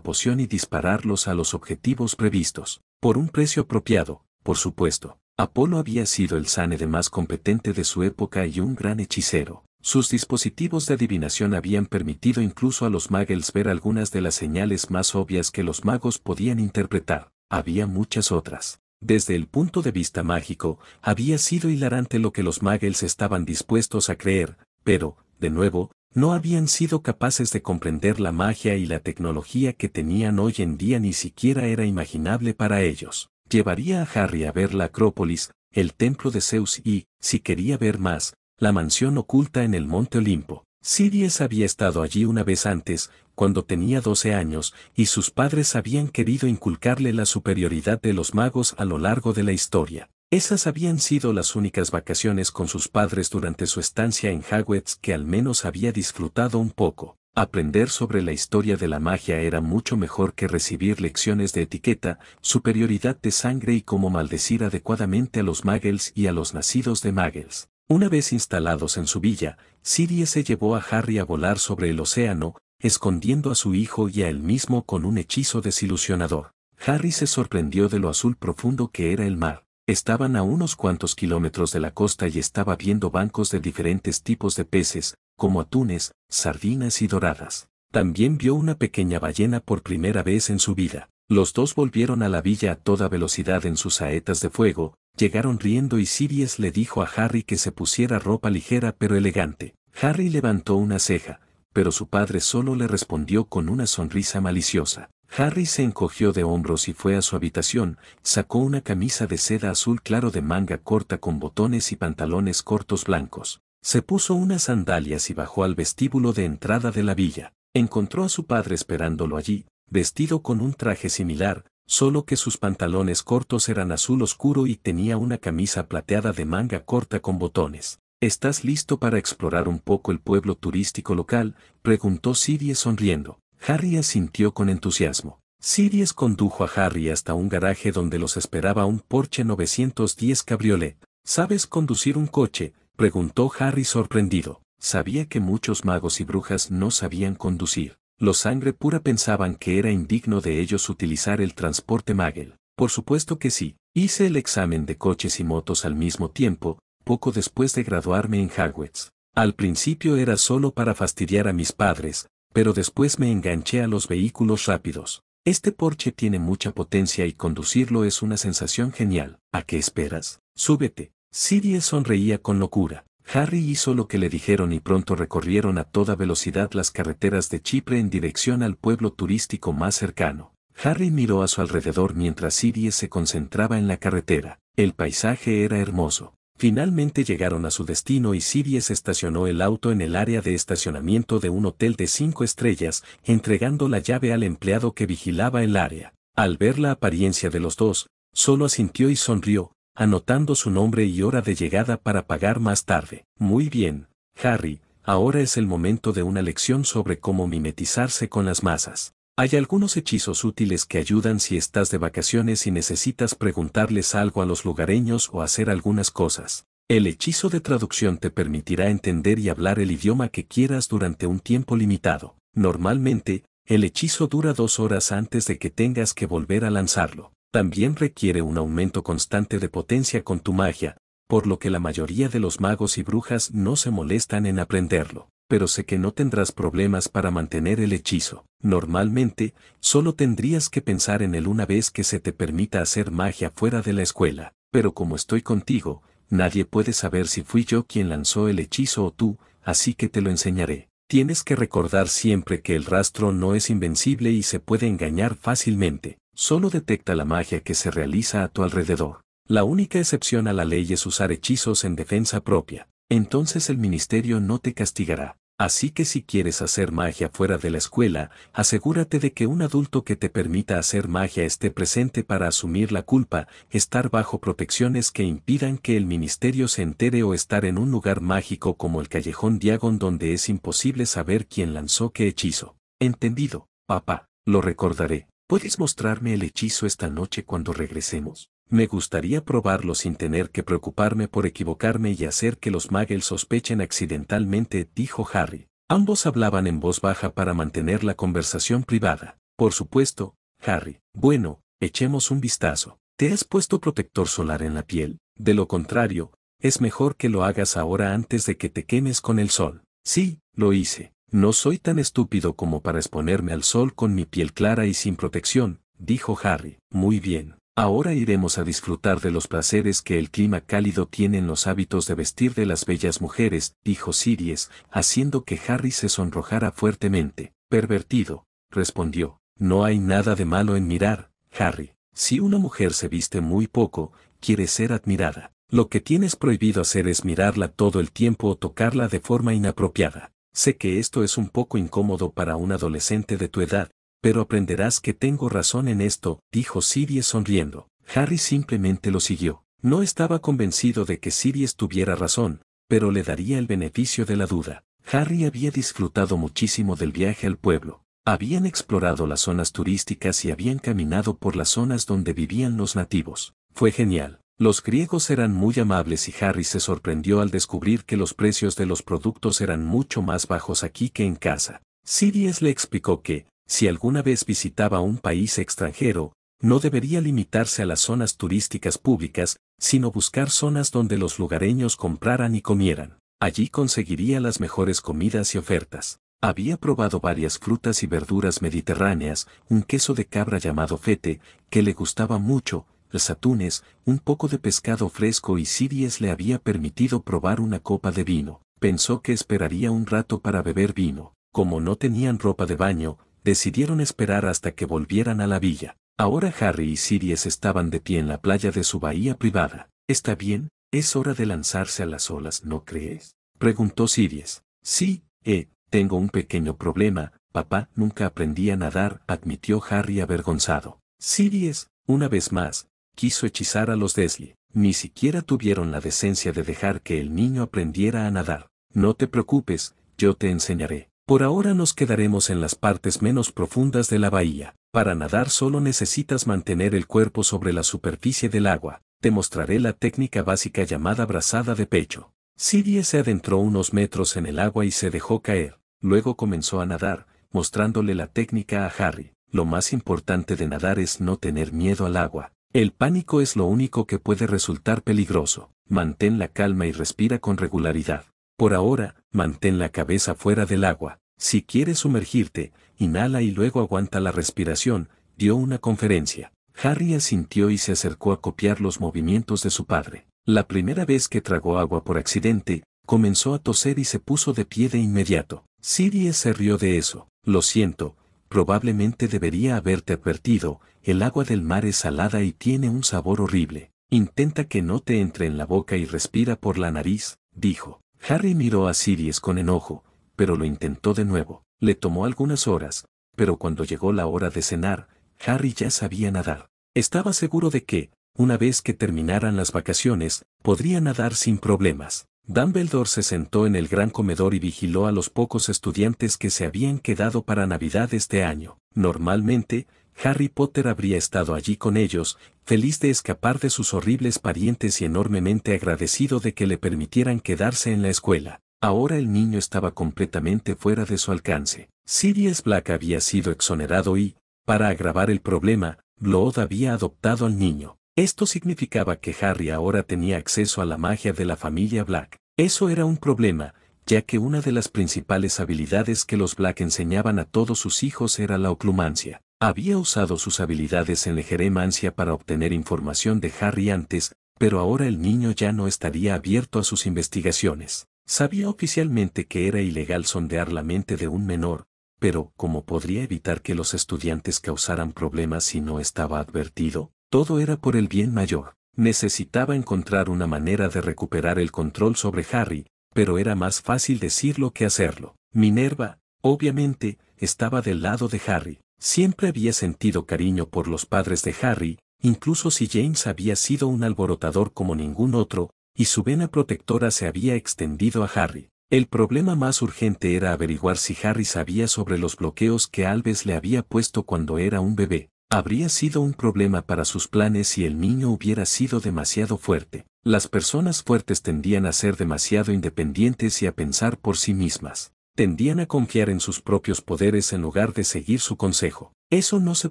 S1: poción y dispararlos a los objetivos previstos. Por un precio apropiado, por supuesto, Apolo había sido el sánede más competente de su época y un gran hechicero. Sus dispositivos de adivinación habían permitido incluso a los muggles ver algunas de las señales más obvias que los magos podían interpretar. Había muchas otras. Desde el punto de vista mágico, había sido hilarante lo que los Muggles estaban dispuestos a creer, pero, de nuevo, no habían sido capaces de comprender la magia y la tecnología que tenían hoy en día ni siquiera era imaginable para ellos. Llevaría a Harry a ver la Acrópolis, el templo de Zeus y, si quería ver más, la mansión oculta en el Monte Olimpo. Sirius había estado allí una vez antes, cuando tenía 12 años, y sus padres habían querido inculcarle la superioridad de los magos a lo largo de la historia. Esas habían sido las únicas vacaciones con sus padres durante su estancia en Hogwarts que al menos había disfrutado un poco. Aprender sobre la historia de la magia era mucho mejor que recibir lecciones de etiqueta, superioridad de sangre y cómo maldecir adecuadamente a los muggles y a los nacidos de muggles. Una vez instalados en su villa, Sirie se llevó a Harry a volar sobre el océano, escondiendo a su hijo y a él mismo con un hechizo desilusionador. Harry se sorprendió de lo azul profundo que era el mar. Estaban a unos cuantos kilómetros de la costa y estaba viendo bancos de diferentes tipos de peces, como atunes, sardinas y doradas. También vio una pequeña ballena por primera vez en su vida. Los dos volvieron a la villa a toda velocidad en sus saetas de fuego, Llegaron riendo y Sirius le dijo a Harry que se pusiera ropa ligera pero elegante. Harry levantó una ceja, pero su padre solo le respondió con una sonrisa maliciosa. Harry se encogió de hombros y fue a su habitación, sacó una camisa de seda azul claro de manga corta con botones y pantalones cortos blancos. Se puso unas sandalias y bajó al vestíbulo de entrada de la villa. Encontró a su padre esperándolo allí, vestido con un traje similar, Solo que sus pantalones cortos eran azul oscuro y tenía una camisa plateada de manga corta con botones. ¿Estás listo para explorar un poco el pueblo turístico local? preguntó Sirius sonriendo. Harry asintió con entusiasmo. Sirius condujo a Harry hasta un garaje donde los esperaba un Porsche 910 Cabriolet. ¿Sabes conducir un coche? preguntó Harry sorprendido. Sabía que muchos magos y brujas no sabían conducir, los sangre pura pensaban que era indigno de ellos utilizar el transporte Magel. Por supuesto que sí. Hice el examen de coches y motos al mismo tiempo, poco después de graduarme en Hagwitz. Al principio era solo para fastidiar a mis padres, pero después me enganché a los vehículos rápidos. Este Porsche tiene mucha potencia y conducirlo es una sensación genial. ¿A qué esperas? Súbete. Sirius sonreía con locura. Harry hizo lo que le dijeron y pronto recorrieron a toda velocidad las carreteras de Chipre en dirección al pueblo turístico más cercano. Harry miró a su alrededor mientras Sirius se concentraba en la carretera. El paisaje era hermoso. Finalmente llegaron a su destino y Sirius estacionó el auto en el área de estacionamiento de un hotel de cinco estrellas, entregando la llave al empleado que vigilaba el área. Al ver la apariencia de los dos, solo asintió y sonrió, anotando su nombre y hora de llegada para pagar más tarde. Muy bien, Harry, ahora es el momento de una lección sobre cómo mimetizarse con las masas. Hay algunos hechizos útiles que ayudan si estás de vacaciones y necesitas preguntarles algo a los lugareños o hacer algunas cosas. El hechizo de traducción te permitirá entender y hablar el idioma que quieras durante un tiempo limitado. Normalmente, el hechizo dura dos horas antes de que tengas que volver a lanzarlo también requiere un aumento constante de potencia con tu magia, por lo que la mayoría de los magos y brujas no se molestan en aprenderlo, pero sé que no tendrás problemas para mantener el hechizo. Normalmente, solo tendrías que pensar en él una vez que se te permita hacer magia fuera de la escuela, pero como estoy contigo, nadie puede saber si fui yo quien lanzó el hechizo o tú, así que te lo enseñaré. Tienes que recordar siempre que el rastro no es invencible y se puede engañar fácilmente solo detecta la magia que se realiza a tu alrededor. La única excepción a la ley es usar hechizos en defensa propia. Entonces el ministerio no te castigará. Así que si quieres hacer magia fuera de la escuela, asegúrate de que un adulto que te permita hacer magia esté presente para asumir la culpa, estar bajo protecciones que impidan que el ministerio se entere o estar en un lugar mágico como el callejón Diagon donde es imposible saber quién lanzó qué hechizo. Entendido, papá, lo recordaré. ¿Puedes mostrarme el hechizo esta noche cuando regresemos? Me gustaría probarlo sin tener que preocuparme por equivocarme y hacer que los magos sospechen accidentalmente, dijo Harry. Ambos hablaban en voz baja para mantener la conversación privada. Por supuesto, Harry. Bueno, echemos un vistazo. ¿Te has puesto protector solar en la piel? De lo contrario, es mejor que lo hagas ahora antes de que te quemes con el sol. Sí, lo hice. No soy tan estúpido como para exponerme al sol con mi piel clara y sin protección, dijo Harry. Muy bien. Ahora iremos a disfrutar de los placeres que el clima cálido tiene en los hábitos de vestir de las bellas mujeres, dijo Siries, haciendo que Harry se sonrojara fuertemente. Pervertido, respondió. No hay nada de malo en mirar, Harry. Si una mujer se viste muy poco, quiere ser admirada. Lo que tienes prohibido hacer es mirarla todo el tiempo o tocarla de forma inapropiada. Sé que esto es un poco incómodo para un adolescente de tu edad, pero aprenderás que tengo razón en esto, dijo Sirius sonriendo. Harry simplemente lo siguió. No estaba convencido de que Sirius tuviera razón, pero le daría el beneficio de la duda. Harry había disfrutado muchísimo del viaje al pueblo. Habían explorado las zonas turísticas y habían caminado por las zonas donde vivían los nativos. Fue genial. Los griegos eran muy amables y Harry se sorprendió al descubrir que los precios de los productos eran mucho más bajos aquí que en casa. Sirius le explicó que, si alguna vez visitaba un país extranjero, no debería limitarse a las zonas turísticas públicas, sino buscar zonas donde los lugareños compraran y comieran. Allí conseguiría las mejores comidas y ofertas. Había probado varias frutas y verduras mediterráneas, un queso de cabra llamado fete, que le gustaba mucho, los atunes, un poco de pescado fresco y Siries le había permitido probar una copa de vino. Pensó que esperaría un rato para beber vino. Como no tenían ropa de baño, decidieron esperar hasta que volvieran a la villa. Ahora Harry y Siries estaban de pie en la playa de su bahía privada. Está bien, es hora de lanzarse a las olas, ¿no crees? Preguntó Siries. Sí, eh, tengo un pequeño problema, papá nunca aprendí a nadar, admitió Harry avergonzado. Siries, una vez más, quiso hechizar a los Desli. Ni siquiera tuvieron la decencia de dejar que el niño aprendiera a nadar. No te preocupes, yo te enseñaré. Por ahora nos quedaremos en las partes menos profundas de la bahía. Para nadar solo necesitas mantener el cuerpo sobre la superficie del agua. Te mostraré la técnica básica llamada brazada de pecho. Sidie se adentró unos metros en el agua y se dejó caer. Luego comenzó a nadar, mostrándole la técnica a Harry. Lo más importante de nadar es no tener miedo al agua. El pánico es lo único que puede resultar peligroso. Mantén la calma y respira con regularidad. Por ahora, mantén la cabeza fuera del agua. Si quieres sumergirte, inhala y luego aguanta la respiración, dio una conferencia. Harry asintió y se acercó a copiar los movimientos de su padre. La primera vez que tragó agua por accidente, comenzó a toser y se puso de pie de inmediato. Sirius se rió de eso. Lo siento, probablemente debería haberte advertido, el agua del mar es salada y tiene un sabor horrible. Intenta que no te entre en la boca y respira por la nariz, dijo. Harry miró a Sirius con enojo, pero lo intentó de nuevo. Le tomó algunas horas, pero cuando llegó la hora de cenar, Harry ya sabía nadar. Estaba seguro de que, una vez que terminaran las vacaciones, podría nadar sin problemas. Dumbledore se sentó en el gran comedor y vigiló a los pocos estudiantes que se habían quedado para Navidad este año. Normalmente, Harry Potter habría estado allí con ellos, feliz de escapar de sus horribles parientes y enormemente agradecido de que le permitieran quedarse en la escuela. Ahora el niño estaba completamente fuera de su alcance. Sirius Black había sido exonerado y, para agravar el problema, Blood había adoptado al niño. Esto significaba que Harry ahora tenía acceso a la magia de la familia Black. Eso era un problema, ya que una de las principales habilidades que los Black enseñaban a todos sus hijos era la oclumancia. Había usado sus habilidades en jeremancia para obtener información de Harry antes, pero ahora el niño ya no estaría abierto a sus investigaciones. Sabía oficialmente que era ilegal sondear la mente de un menor, pero ¿cómo podría evitar que los estudiantes causaran problemas si no estaba advertido? Todo era por el bien mayor. Necesitaba encontrar una manera de recuperar el control sobre Harry, pero era más fácil decirlo que hacerlo. Minerva, obviamente, estaba del lado de Harry. Siempre había sentido cariño por los padres de Harry, incluso si James había sido un alborotador como ningún otro, y su vena protectora se había extendido a Harry. El problema más urgente era averiguar si Harry sabía sobre los bloqueos que Alves le había puesto cuando era un bebé. Habría sido un problema para sus planes si el niño hubiera sido demasiado fuerte. Las personas fuertes tendían a ser demasiado independientes y a pensar por sí mismas. Tendían a confiar en sus propios poderes en lugar de seguir su consejo. Eso no se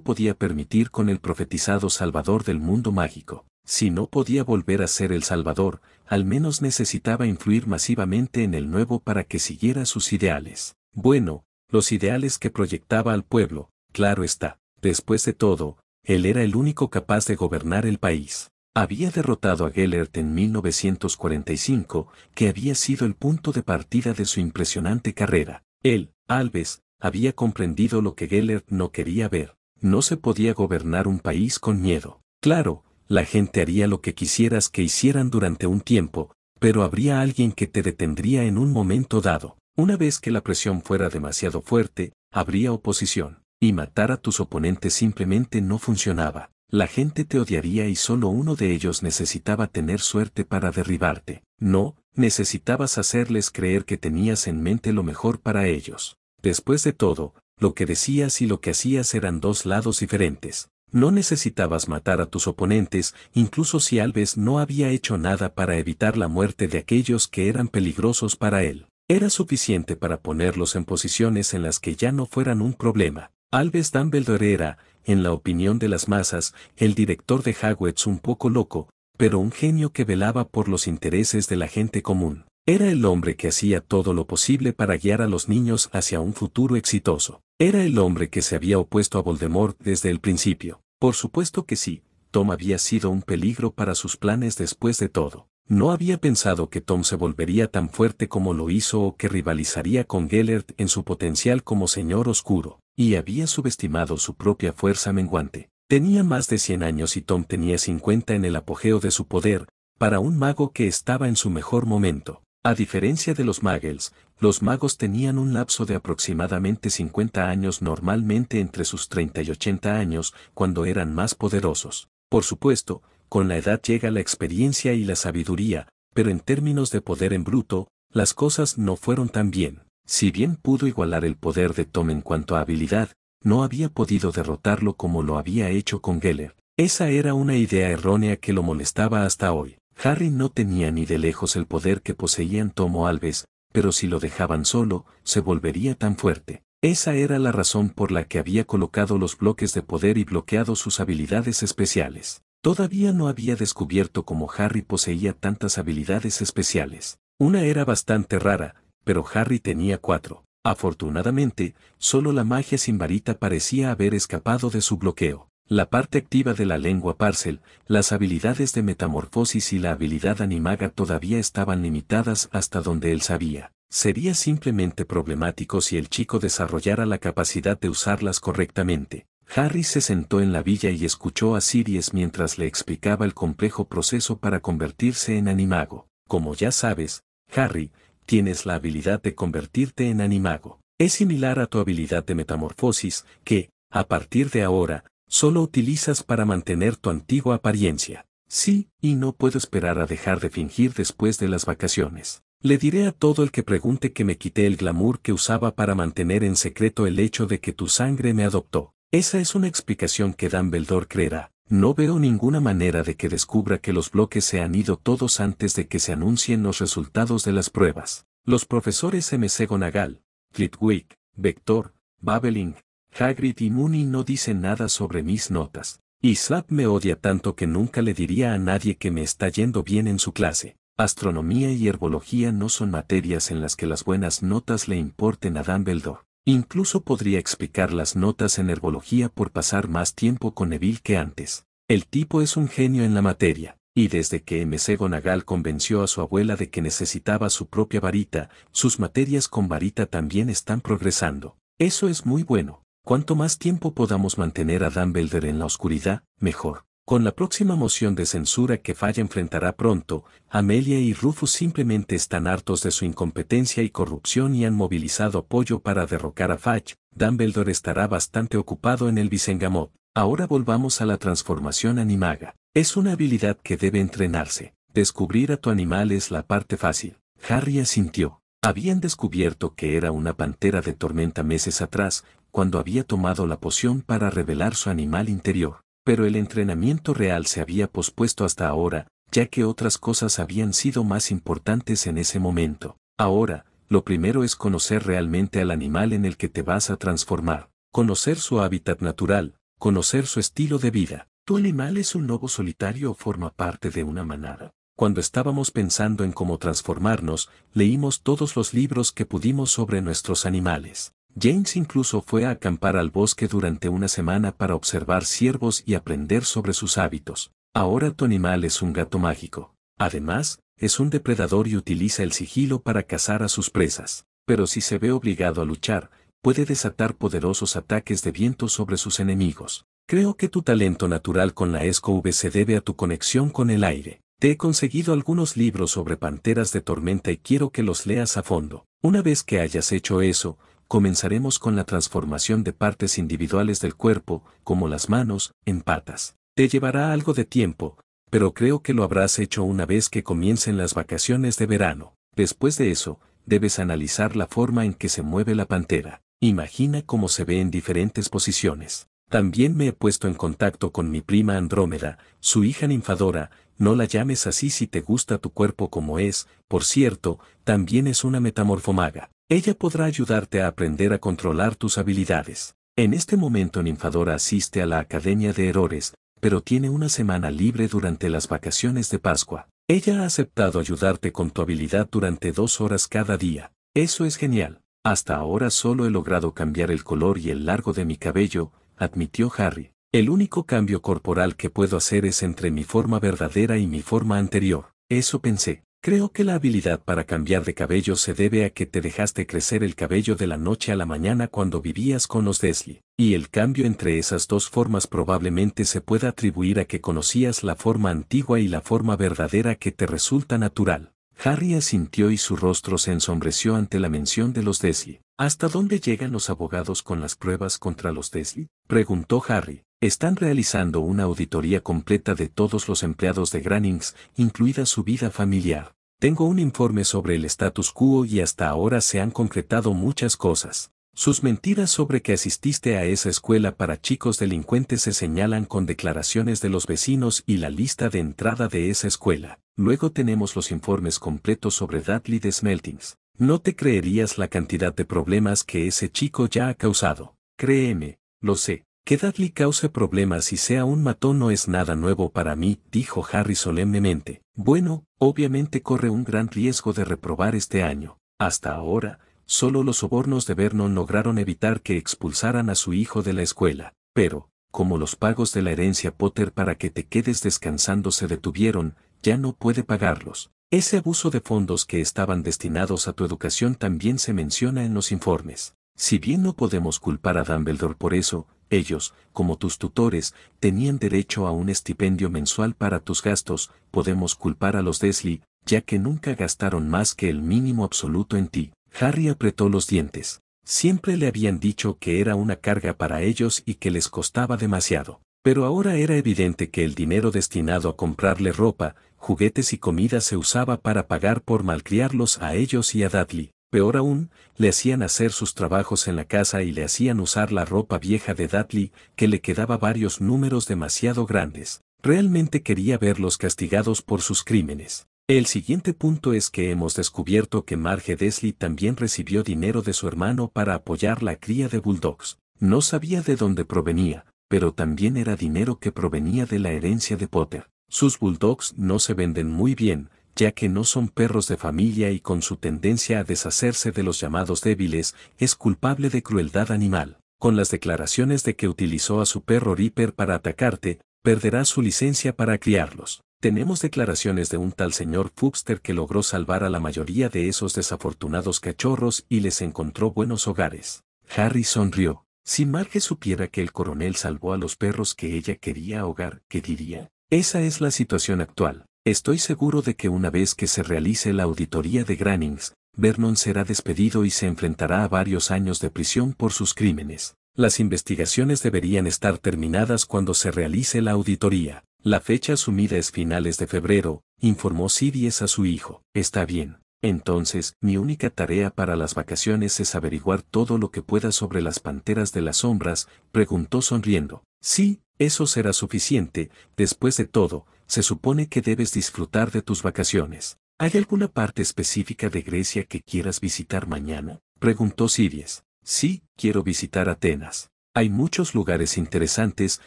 S1: podía permitir con el profetizado Salvador del mundo mágico. Si no podía volver a ser el Salvador, al menos necesitaba influir masivamente en el nuevo para que siguiera sus ideales. Bueno, los ideales que proyectaba al pueblo, claro está. Después de todo, él era el único capaz de gobernar el país. Había derrotado a Gellert en 1945, que había sido el punto de partida de su impresionante carrera. Él, Alves, había comprendido lo que Gellert no quería ver. No se podía gobernar un país con miedo. Claro, la gente haría lo que quisieras que hicieran durante un tiempo, pero habría alguien que te detendría en un momento dado. Una vez que la presión fuera demasiado fuerte, habría oposición y matar a tus oponentes simplemente no funcionaba. La gente te odiaría y solo uno de ellos necesitaba tener suerte para derribarte. No, necesitabas hacerles creer que tenías en mente lo mejor para ellos. Después de todo, lo que decías y lo que hacías eran dos lados diferentes. No necesitabas matar a tus oponentes, incluso si Alves no había hecho nada para evitar la muerte de aquellos que eran peligrosos para él. Era suficiente para ponerlos en posiciones en las que ya no fueran un problema. Alves Dumbledore era, en la opinión de las masas, el director de Hogwarts un poco loco, pero un genio que velaba por los intereses de la gente común. Era el hombre que hacía todo lo posible para guiar a los niños hacia un futuro exitoso. Era el hombre que se había opuesto a Voldemort desde el principio. Por supuesto que sí, Tom había sido un peligro para sus planes después de todo. No había pensado que Tom se volvería tan fuerte como lo hizo o que rivalizaría con Gellert en su potencial como señor oscuro y había subestimado su propia fuerza menguante. Tenía más de 100 años y Tom tenía 50 en el apogeo de su poder, para un mago que estaba en su mejor momento. A diferencia de los magels, los magos tenían un lapso de aproximadamente 50 años normalmente entre sus 30 y 80 años, cuando eran más poderosos. Por supuesto, con la edad llega la experiencia y la sabiduría, pero en términos de poder en bruto, las cosas no fueron tan bien. Si bien pudo igualar el poder de Tom en cuanto a habilidad, no había podido derrotarlo como lo había hecho con Geller. Esa era una idea errónea que lo molestaba hasta hoy. Harry no tenía ni de lejos el poder que poseían Tom o Alves, pero si lo dejaban solo, se volvería tan fuerte. Esa era la razón por la que había colocado los bloques de poder y bloqueado sus habilidades especiales. Todavía no había descubierto cómo Harry poseía tantas habilidades especiales. Una era bastante rara, pero Harry tenía cuatro. Afortunadamente, solo la magia sin varita parecía haber escapado de su bloqueo. La parte activa de la lengua parcel, las habilidades de metamorfosis y la habilidad animaga todavía estaban limitadas hasta donde él sabía. Sería simplemente problemático si el chico desarrollara la capacidad de usarlas correctamente. Harry se sentó en la villa y escuchó a Sirius mientras le explicaba el complejo proceso para convertirse en animago. Como ya sabes, Harry, tienes la habilidad de convertirte en animago. Es similar a tu habilidad de metamorfosis, que, a partir de ahora, solo utilizas para mantener tu antigua apariencia. Sí, y no puedo esperar a dejar de fingir después de las vacaciones. Le diré a todo el que pregunte que me quité el glamour que usaba para mantener en secreto el hecho de que tu sangre me adoptó. Esa es una explicación que Dumbledore creerá. No veo ninguna manera de que descubra que los bloques se han ido todos antes de que se anuncien los resultados de las pruebas. Los profesores MC Gonagal, Flitwick, Vector, Babeling, Hagrid y Mooney no dicen nada sobre mis notas. Y Slap me odia tanto que nunca le diría a nadie que me está yendo bien en su clase. Astronomía y herbología no son materias en las que las buenas notas le importen a Dumbledore. Incluso podría explicar las notas en herbología por pasar más tiempo con Neville que antes. El tipo es un genio en la materia, y desde que M.C. Gonagal convenció a su abuela de que necesitaba su propia varita, sus materias con varita también están progresando. Eso es muy bueno. Cuanto más tiempo podamos mantener a Dumbledore en la oscuridad, mejor. Con la próxima moción de censura que Falla enfrentará pronto, Amelia y Rufus simplemente están hartos de su incompetencia y corrupción y han movilizado apoyo para derrocar a Fach. Dumbledore estará bastante ocupado en el Visengamot. Ahora volvamos a la transformación animaga. Es una habilidad que debe entrenarse. Descubrir a tu animal es la parte fácil. Harry asintió. Habían descubierto que era una pantera de tormenta meses atrás, cuando había tomado la poción para revelar su animal interior. Pero el entrenamiento real se había pospuesto hasta ahora, ya que otras cosas habían sido más importantes en ese momento. Ahora, lo primero es conocer realmente al animal en el que te vas a transformar, conocer su hábitat natural, conocer su estilo de vida. ¿Tu animal es un lobo solitario o forma parte de una manada? Cuando estábamos pensando en cómo transformarnos, leímos todos los libros que pudimos sobre nuestros animales. James incluso fue a acampar al bosque durante una semana para observar ciervos y aprender sobre sus hábitos. Ahora tu animal es un gato mágico. Además, es un depredador y utiliza el sigilo para cazar a sus presas. Pero si se ve obligado a luchar, puede desatar poderosos ataques de viento sobre sus enemigos. Creo que tu talento natural con la ESCO se debe a tu conexión con el aire. Te he conseguido algunos libros sobre panteras de tormenta y quiero que los leas a fondo. Una vez que hayas hecho eso, comenzaremos con la transformación de partes individuales del cuerpo, como las manos, en patas. Te llevará algo de tiempo, pero creo que lo habrás hecho una vez que comiencen las vacaciones de verano. Después de eso, debes analizar la forma en que se mueve la pantera. Imagina cómo se ve en diferentes posiciones. También me he puesto en contacto con mi prima Andrómeda, su hija ninfadora, no la llames así si te gusta tu cuerpo como es, por cierto, también es una metamorfomaga. Ella podrá ayudarte a aprender a controlar tus habilidades. En este momento Ninfadora asiste a la Academia de Errores, pero tiene una semana libre durante las vacaciones de Pascua. Ella ha aceptado ayudarte con tu habilidad durante dos horas cada día. Eso es genial. Hasta ahora solo he logrado cambiar el color y el largo de mi cabello, admitió Harry. El único cambio corporal que puedo hacer es entre mi forma verdadera y mi forma anterior. Eso pensé. Creo que la habilidad para cambiar de cabello se debe a que te dejaste crecer el cabello de la noche a la mañana cuando vivías con los desli y el cambio entre esas dos formas probablemente se pueda atribuir a que conocías la forma antigua y la forma verdadera que te resulta natural. Harry asintió y su rostro se ensombreció ante la mención de los desli ¿Hasta dónde llegan los abogados con las pruebas contra los desli preguntó Harry. Están realizando una auditoría completa de todos los empleados de Grannings, incluida su vida familiar. Tengo un informe sobre el status quo y hasta ahora se han concretado muchas cosas. Sus mentiras sobre que asististe a esa escuela para chicos delincuentes se señalan con declaraciones de los vecinos y la lista de entrada de esa escuela. Luego tenemos los informes completos sobre Dudley de Smeltings. No te creerías la cantidad de problemas que ese chico ya ha causado. Créeme, lo sé. Que Dudley cause problemas y sea un matón no es nada nuevo para mí, dijo Harry solemnemente. Bueno, obviamente corre un gran riesgo de reprobar este año. Hasta ahora, solo los sobornos de Vernon lograron evitar que expulsaran a su hijo de la escuela, pero, como los pagos de la herencia Potter para que te quedes descansando se detuvieron, ya no puede pagarlos. Ese abuso de fondos que estaban destinados a tu educación también se menciona en los informes. Si bien no podemos culpar a Dumbledore por eso, ellos, como tus tutores, tenían derecho a un estipendio mensual para tus gastos, podemos culpar a los Desley, ya que nunca gastaron más que el mínimo absoluto en ti. Harry apretó los dientes. Siempre le habían dicho que era una carga para ellos y que les costaba demasiado. Pero ahora era evidente que el dinero destinado a comprarle ropa, juguetes y comida se usaba para pagar por malcriarlos a ellos y a Dudley. Peor aún, le hacían hacer sus trabajos en la casa y le hacían usar la ropa vieja de Dudley, que le quedaba varios números demasiado grandes. Realmente quería verlos castigados por sus crímenes. El siguiente punto es que hemos descubierto que Marge Desley también recibió dinero de su hermano para apoyar la cría de Bulldogs. No sabía de dónde provenía, pero también era dinero que provenía de la herencia de Potter. Sus Bulldogs no se venden muy bien, ya que no son perros de familia y con su tendencia a deshacerse de los llamados débiles, es culpable de crueldad animal. Con las declaraciones de que utilizó a su perro Reaper para atacarte, perderá su licencia para criarlos. Tenemos declaraciones de un tal señor Fuxter que logró salvar a la mayoría de esos desafortunados cachorros y les encontró buenos hogares. Harry sonrió. Si Marge supiera que el coronel salvó a los perros que ella quería ahogar, ¿qué diría? Esa es la situación actual. Estoy seguro de que una vez que se realice la auditoría de Grannings, Vernon será despedido y se enfrentará a varios años de prisión por sus crímenes. Las investigaciones deberían estar terminadas cuando se realice la auditoría. La fecha asumida es finales de febrero, informó Siries a su hijo. Está bien. Entonces, mi única tarea para las vacaciones es averiguar todo lo que pueda sobre las panteras de las sombras, preguntó sonriendo. Sí, eso será suficiente, después de todo, se supone que debes disfrutar de tus vacaciones. ¿Hay alguna parte específica de Grecia que quieras visitar mañana? Preguntó Sirius. Sí, quiero visitar Atenas. Hay muchos lugares interesantes,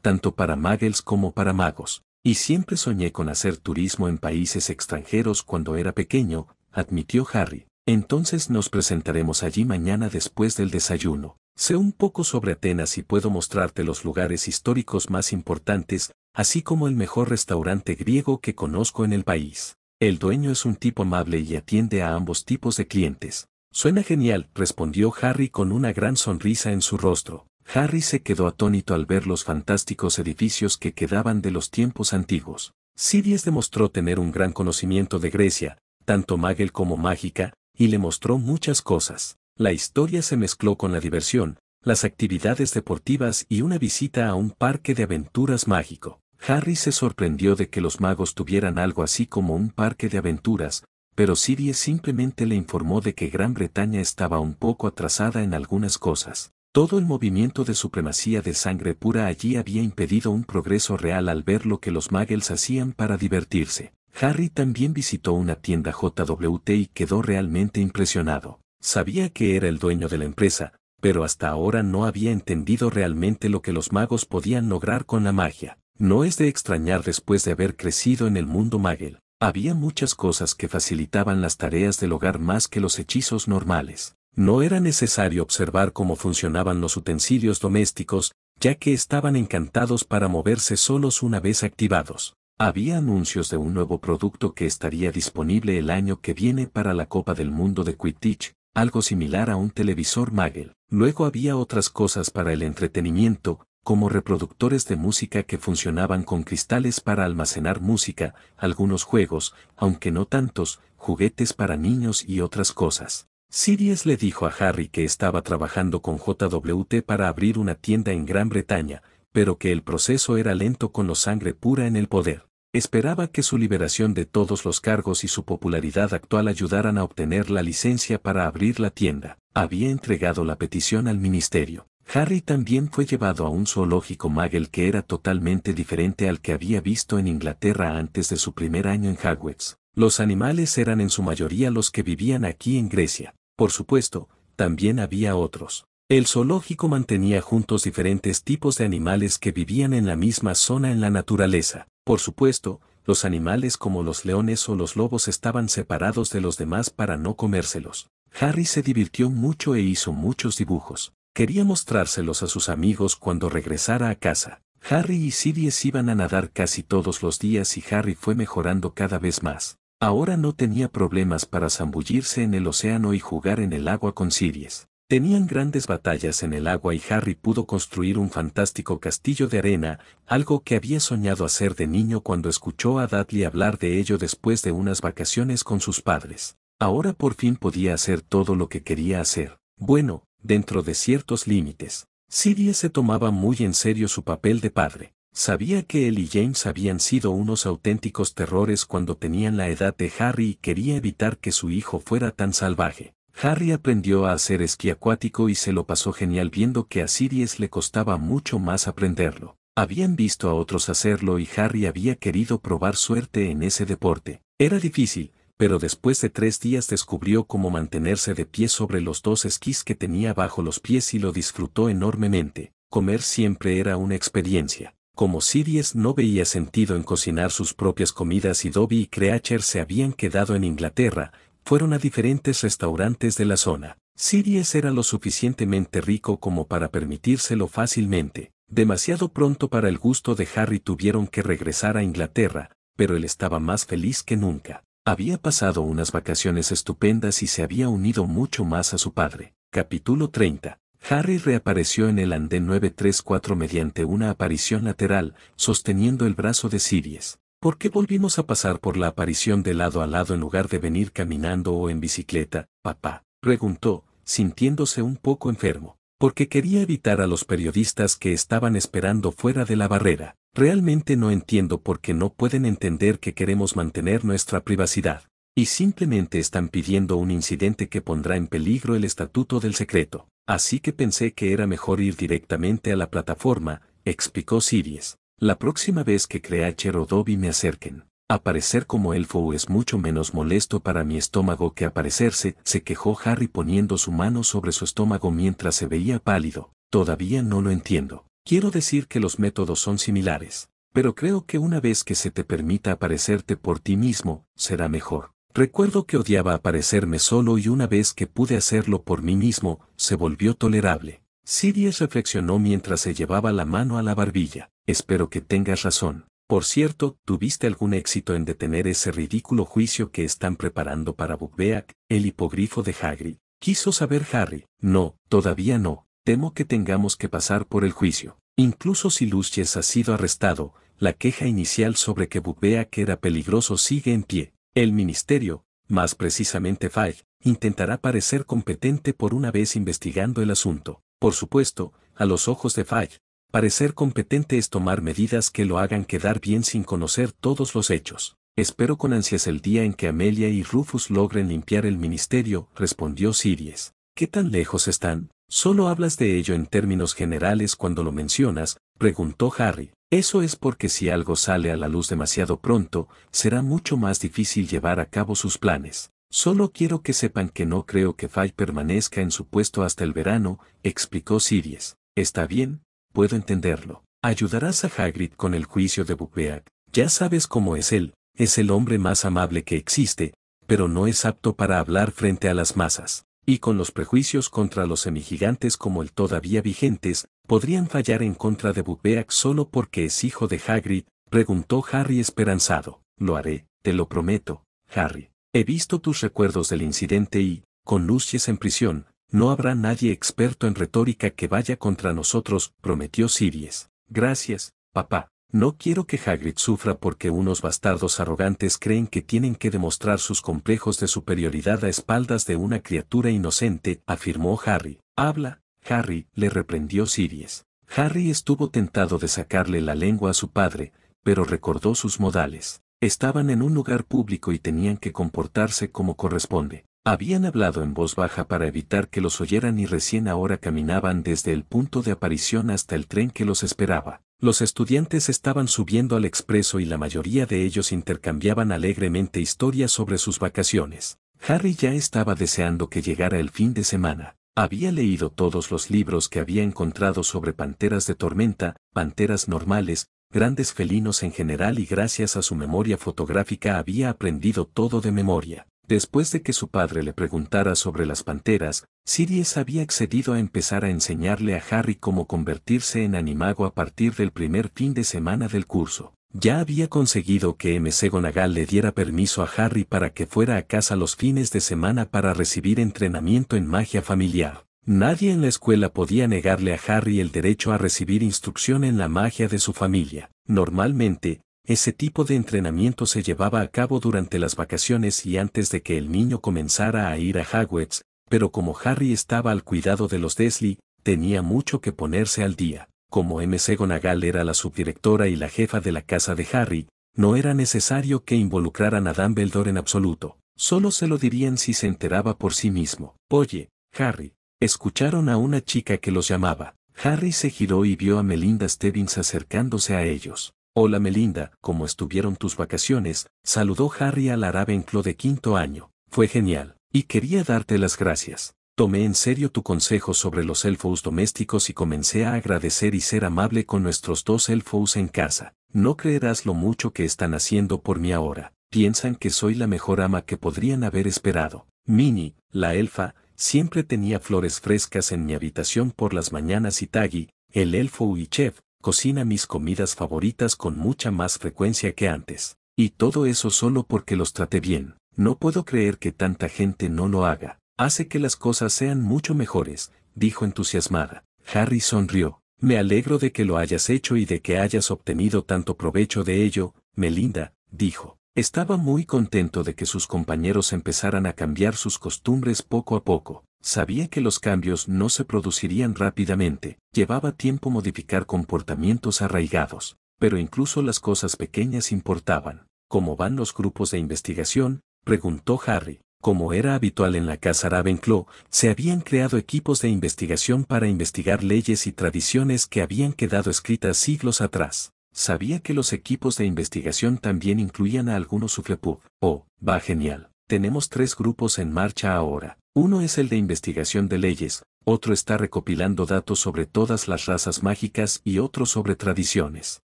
S1: tanto para magos como para magos. Y siempre soñé con hacer turismo en países extranjeros cuando era pequeño, admitió Harry. Entonces nos presentaremos allí mañana después del desayuno. Sé un poco sobre Atenas y puedo mostrarte los lugares históricos más importantes así como el mejor restaurante griego que conozco en el país. El dueño es un tipo amable y atiende a ambos tipos de clientes. Suena genial, respondió Harry con una gran sonrisa en su rostro. Harry se quedó atónito al ver los fantásticos edificios que quedaban de los tiempos antiguos. Sirius demostró tener un gran conocimiento de Grecia, tanto Magel como mágica, y le mostró muchas cosas. La historia se mezcló con la diversión, las actividades deportivas y una visita a un parque de aventuras mágico. Harry se sorprendió de que los magos tuvieran algo así como un parque de aventuras, pero Sirius simplemente le informó de que Gran Bretaña estaba un poco atrasada en algunas cosas. Todo el movimiento de supremacía de sangre pura allí había impedido un progreso real al ver lo que los muggles hacían para divertirse. Harry también visitó una tienda JWT y quedó realmente impresionado. Sabía que era el dueño de la empresa, pero hasta ahora no había entendido realmente lo que los magos podían lograr con la magia. No es de extrañar después de haber crecido en el mundo Magel. Había muchas cosas que facilitaban las tareas del hogar más que los hechizos normales. No era necesario observar cómo funcionaban los utensilios domésticos, ya que estaban encantados para moverse solos una vez activados. Había anuncios de un nuevo producto que estaría disponible el año que viene para la Copa del Mundo de Quidditch, algo similar a un televisor Magel. Luego había otras cosas para el entretenimiento, como reproductores de música que funcionaban con cristales para almacenar música, algunos juegos, aunque no tantos, juguetes para niños y otras cosas. Sirius le dijo a Harry que estaba trabajando con JWT para abrir una tienda en Gran Bretaña, pero que el proceso era lento con la sangre pura en el poder. Esperaba que su liberación de todos los cargos y su popularidad actual ayudaran a obtener la licencia para abrir la tienda. Había entregado la petición al ministerio. Harry también fue llevado a un zoológico Magel que era totalmente diferente al que había visto en Inglaterra antes de su primer año en Hogwarts. Los animales eran en su mayoría los que vivían aquí en Grecia. Por supuesto, también había otros. El zoológico mantenía juntos diferentes tipos de animales que vivían en la misma zona en la naturaleza. Por supuesto, los animales como los leones o los lobos estaban separados de los demás para no comérselos. Harry se divirtió mucho e hizo muchos dibujos. Quería mostrárselos a sus amigos cuando regresara a casa. Harry y Sirius iban a nadar casi todos los días y Harry fue mejorando cada vez más. Ahora no tenía problemas para zambullirse en el océano y jugar en el agua con Sirius. Tenían grandes batallas en el agua y Harry pudo construir un fantástico castillo de arena, algo que había soñado hacer de niño cuando escuchó a Dudley hablar de ello después de unas vacaciones con sus padres. Ahora por fin podía hacer todo lo que quería hacer. Bueno, dentro de ciertos límites. Sirius se tomaba muy en serio su papel de padre. Sabía que él y James habían sido unos auténticos terrores cuando tenían la edad de Harry y quería evitar que su hijo fuera tan salvaje. Harry aprendió a hacer esquí acuático y se lo pasó genial viendo que a Sirius le costaba mucho más aprenderlo. Habían visto a otros hacerlo y Harry había querido probar suerte en ese deporte. Era difícil, pero después de tres días descubrió cómo mantenerse de pie sobre los dos esquís que tenía bajo los pies y lo disfrutó enormemente. Comer siempre era una experiencia. Como Sirius no veía sentido en cocinar sus propias comidas y Dobby y Creature se habían quedado en Inglaterra, fueron a diferentes restaurantes de la zona. Sirius era lo suficientemente rico como para permitírselo fácilmente. Demasiado pronto para el gusto de Harry tuvieron que regresar a Inglaterra, pero él estaba más feliz que nunca. Había pasado unas vacaciones estupendas y se había unido mucho más a su padre. Capítulo 30. Harry reapareció en el andén 934 mediante una aparición lateral, sosteniendo el brazo de Sirius. ¿Por qué volvimos a pasar por la aparición de lado a lado en lugar de venir caminando o en bicicleta, papá? preguntó, sintiéndose un poco enfermo, porque quería evitar a los periodistas que estaban esperando fuera de la barrera. Realmente no entiendo por qué no pueden entender que queremos mantener nuestra privacidad, y simplemente están pidiendo un incidente que pondrá en peligro el estatuto del secreto. Así que pensé que era mejor ir directamente a la plataforma, explicó Sirius. La próxima vez que Creacher o Dobby me acerquen, aparecer como elfo es mucho menos molesto para mi estómago que aparecerse, se quejó Harry poniendo su mano sobre su estómago mientras se veía pálido. Todavía no lo entiendo. Quiero decir que los métodos son similares, pero creo que una vez que se te permita aparecerte por ti mismo, será mejor. Recuerdo que odiaba aparecerme solo y una vez que pude hacerlo por mí mismo, se volvió tolerable. Sirius reflexionó mientras se llevaba la mano a la barbilla. Espero que tengas razón. Por cierto, ¿tuviste algún éxito en detener ese ridículo juicio que están preparando para Bugbeak, el hipogrifo de Hagrid? Quiso saber Harry. No, todavía no temo que tengamos que pasar por el juicio. Incluso si Lucius ha sido arrestado, la queja inicial sobre que Bubea que era peligroso sigue en pie. El ministerio, más precisamente Fay, intentará parecer competente por una vez investigando el asunto. Por supuesto, a los ojos de Fay, parecer competente es tomar medidas que lo hagan quedar bien sin conocer todos los hechos. Espero con ansias el día en que Amelia y Rufus logren limpiar el ministerio, respondió Siries. ¿Qué tan lejos están? Solo hablas de ello en términos generales cuando lo mencionas, preguntó Harry. Eso es porque si algo sale a la luz demasiado pronto, será mucho más difícil llevar a cabo sus planes. Solo quiero que sepan que no creo que Fay permanezca en su puesto hasta el verano, explicó Sirius. Está bien, puedo entenderlo. Ayudarás a Hagrid con el juicio de Bukbeak? Ya sabes cómo es él, es el hombre más amable que existe, pero no es apto para hablar frente a las masas y con los prejuicios contra los semigigantes como el todavía vigentes, podrían fallar en contra de Bubeak solo porque es hijo de Hagrid, preguntó Harry esperanzado. Lo haré, te lo prometo, Harry. He visto tus recuerdos del incidente y, con Lucius en prisión, no habrá nadie experto en retórica que vaya contra nosotros, prometió Sirius. Gracias, papá. No quiero que Hagrid sufra porque unos bastardos arrogantes creen que tienen que demostrar sus complejos de superioridad a espaldas de una criatura inocente, afirmó Harry. Habla, Harry, le reprendió Sirius. Harry estuvo tentado de sacarle la lengua a su padre, pero recordó sus modales. Estaban en un lugar público y tenían que comportarse como corresponde. Habían hablado en voz baja para evitar que los oyeran y recién ahora caminaban desde el punto de aparición hasta el tren que los esperaba. Los estudiantes estaban subiendo al expreso y la mayoría de ellos intercambiaban alegremente historias sobre sus vacaciones. Harry ya estaba deseando que llegara el fin de semana. Había leído todos los libros que había encontrado sobre panteras de tormenta, panteras normales, grandes felinos en general y gracias a su memoria fotográfica había aprendido todo de memoria. Después de que su padre le preguntara sobre las panteras, Sirius había accedido a empezar a enseñarle a Harry cómo convertirse en animago a partir del primer fin de semana del curso. Ya había conseguido que MC Gonagall le diera permiso a Harry para que fuera a casa los fines de semana para recibir entrenamiento en magia familiar. Nadie en la escuela podía negarle a Harry el derecho a recibir instrucción en la magia de su familia. Normalmente, ese tipo de entrenamiento se llevaba a cabo durante las vacaciones y antes de que el niño comenzara a ir a Hogwarts, pero como Harry estaba al cuidado de los Desley, tenía mucho que ponerse al día. Como M.C. Gonagal era la subdirectora y la jefa de la casa de Harry, no era necesario que involucraran a Dumbledore en absoluto. Solo se lo dirían si se enteraba por sí mismo. Oye, Harry, escucharon a una chica que los llamaba. Harry se giró y vio a Melinda Stebbins acercándose a ellos. Hola Melinda, ¿cómo estuvieron tus vacaciones? Saludó Harry al árabe de quinto año. Fue genial, y quería darte las gracias. Tomé en serio tu consejo sobre los elfos domésticos y comencé a agradecer y ser amable con nuestros dos elfos en casa. No creerás lo mucho que están haciendo por mí ahora. Piensan que soy la mejor ama que podrían haber esperado. Minnie, la elfa, siempre tenía flores frescas en mi habitación por las mañanas y Taggy, el elfo y Chef, cocina mis comidas favoritas con mucha más frecuencia que antes. Y todo eso solo porque los traté bien. No puedo creer que tanta gente no lo haga. Hace que las cosas sean mucho mejores, dijo entusiasmada. Harry sonrió. Me alegro de que lo hayas hecho y de que hayas obtenido tanto provecho de ello, Melinda, dijo. Estaba muy contento de que sus compañeros empezaran a cambiar sus costumbres poco a poco. Sabía que los cambios no se producirían rápidamente, llevaba tiempo modificar comportamientos arraigados, pero incluso las cosas pequeñas importaban. ¿Cómo van los grupos de investigación? preguntó Harry. Como era habitual en la casa Ravenclaw, se habían creado equipos de investigación para investigar leyes y tradiciones que habían quedado escritas siglos atrás. Sabía que los equipos de investigación también incluían a algunos suflepub. Oh, va genial. Tenemos tres grupos en marcha ahora. Uno es el de investigación de leyes, otro está recopilando datos sobre todas las razas mágicas y otro sobre tradiciones.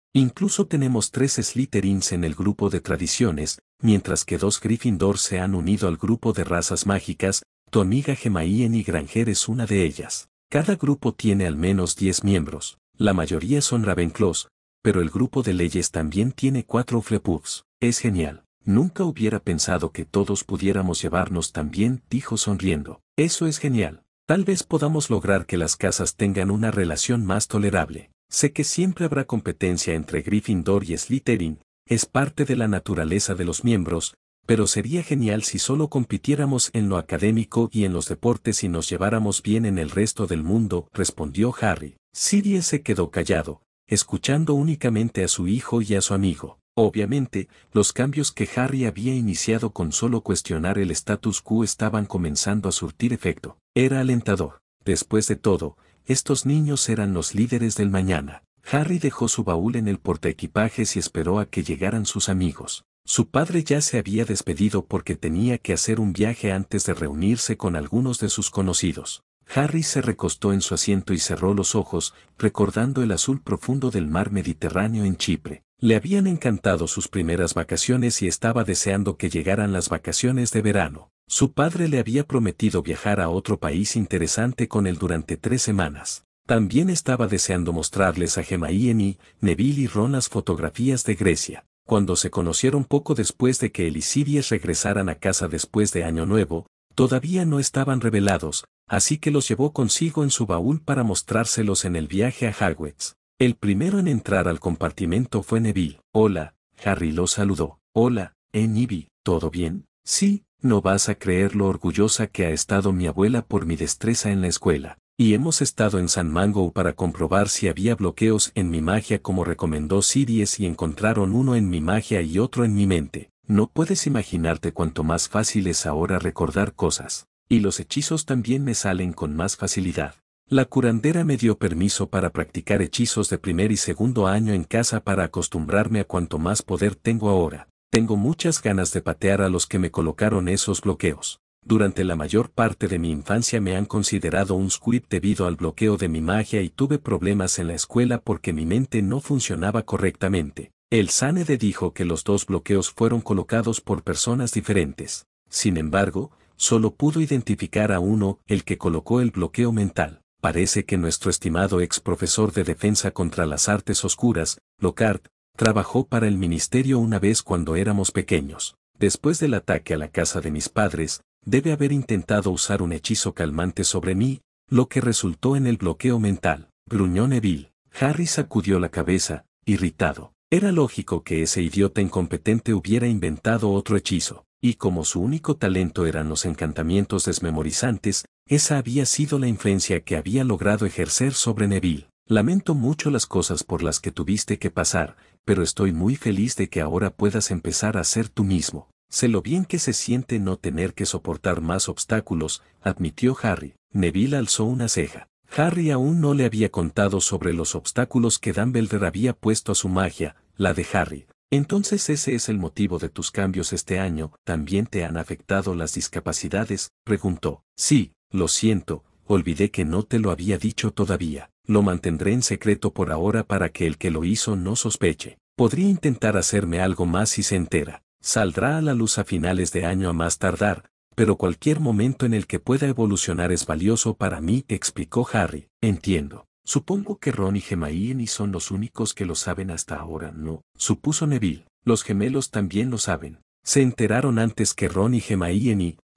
S1: Incluso tenemos tres Slytherins en el grupo de tradiciones, mientras que dos Gryffindor se han unido al grupo de razas mágicas, tu amiga Gemaien y Granger es una de ellas. Cada grupo tiene al menos 10 miembros, la mayoría son Ravenclaws, pero el grupo de leyes también tiene cuatro Flepugs. Es genial. Nunca hubiera pensado que todos pudiéramos llevarnos tan bien, dijo sonriendo. Eso es genial. Tal vez podamos lograr que las casas tengan una relación más tolerable. Sé que siempre habrá competencia entre Gryffindor y Slytherin, es parte de la naturaleza de los miembros, pero sería genial si solo compitiéramos en lo académico y en los deportes y nos lleváramos bien en el resto del mundo, respondió Harry. Sirius se quedó callado, escuchando únicamente a su hijo y a su amigo. Obviamente, los cambios que Harry había iniciado con solo cuestionar el status quo estaban comenzando a surtir efecto. Era alentador. Después de todo, estos niños eran los líderes del mañana. Harry dejó su baúl en el portaequipajes y esperó a que llegaran sus amigos. Su padre ya se había despedido porque tenía que hacer un viaje antes de reunirse con algunos de sus conocidos. Harry se recostó en su asiento y cerró los ojos, recordando el azul profundo del mar Mediterráneo en Chipre. Le habían encantado sus primeras vacaciones y estaba deseando que llegaran las vacaciones de verano. Su padre le había prometido viajar a otro país interesante con él durante tres semanas. También estaba deseando mostrarles a Gemma y Neville y Ron las fotografías de Grecia, cuando se conocieron poco después de que Elisidies regresaran a casa después de Año Nuevo, todavía no estaban revelados, así que los llevó consigo en su baúl para mostrárselos en el viaje a Hagwitz. El primero en entrar al compartimento fue Neville. Hola, Harry lo saludó. Hola, eh Neville, ¿todo bien? Sí, no vas a creer lo orgullosa que ha estado mi abuela por mi destreza en la escuela. Y hemos estado en San Mango para comprobar si había bloqueos en mi magia como recomendó Sirius y encontraron uno en mi magia y otro en mi mente. No puedes imaginarte cuánto más fácil es ahora recordar cosas. Y los hechizos también me salen con más facilidad. La curandera me dio permiso para practicar hechizos de primer y segundo año en casa para acostumbrarme a cuanto más poder tengo ahora. Tengo muchas ganas de patear a los que me colocaron esos bloqueos. Durante la mayor parte de mi infancia me han considerado un squid debido al bloqueo de mi magia y tuve problemas en la escuela porque mi mente no funcionaba correctamente. El Sanede dijo que los dos bloqueos fueron colocados por personas diferentes. Sin embargo, solo pudo identificar a uno, el que colocó el bloqueo mental parece que nuestro estimado ex profesor de Defensa contra las Artes Oscuras, Lockhart, trabajó para el ministerio una vez cuando éramos pequeños. Después del ataque a la casa de mis padres, debe haber intentado usar un hechizo calmante sobre mí, lo que resultó en el bloqueo mental. Gruñó Neville. Harry sacudió la cabeza, irritado. Era lógico que ese idiota incompetente hubiera inventado otro hechizo, y como su único talento eran los encantamientos desmemorizantes, esa había sido la influencia que había logrado ejercer sobre Neville. Lamento mucho las cosas por las que tuviste que pasar, pero estoy muy feliz de que ahora puedas empezar a ser tú mismo. Sé lo bien que se siente no tener que soportar más obstáculos, admitió Harry. Neville alzó una ceja. Harry aún no le había contado sobre los obstáculos que Dumbledore había puesto a su magia, la de Harry. Entonces ese es el motivo de tus cambios este año, ¿también te han afectado las discapacidades? preguntó. Sí, lo siento, olvidé que no te lo había dicho todavía, lo mantendré en secreto por ahora para que el que lo hizo no sospeche. Podría intentar hacerme algo más si se entera. Saldrá a la luz a finales de año a más tardar, pero cualquier momento en el que pueda evolucionar es valioso para mí, explicó Harry. Entiendo. Supongo que Ron y Gemma son los únicos que lo saben hasta ahora, ¿no? Supuso Neville. Los gemelos también lo saben. Se enteraron antes que Ron y Gemma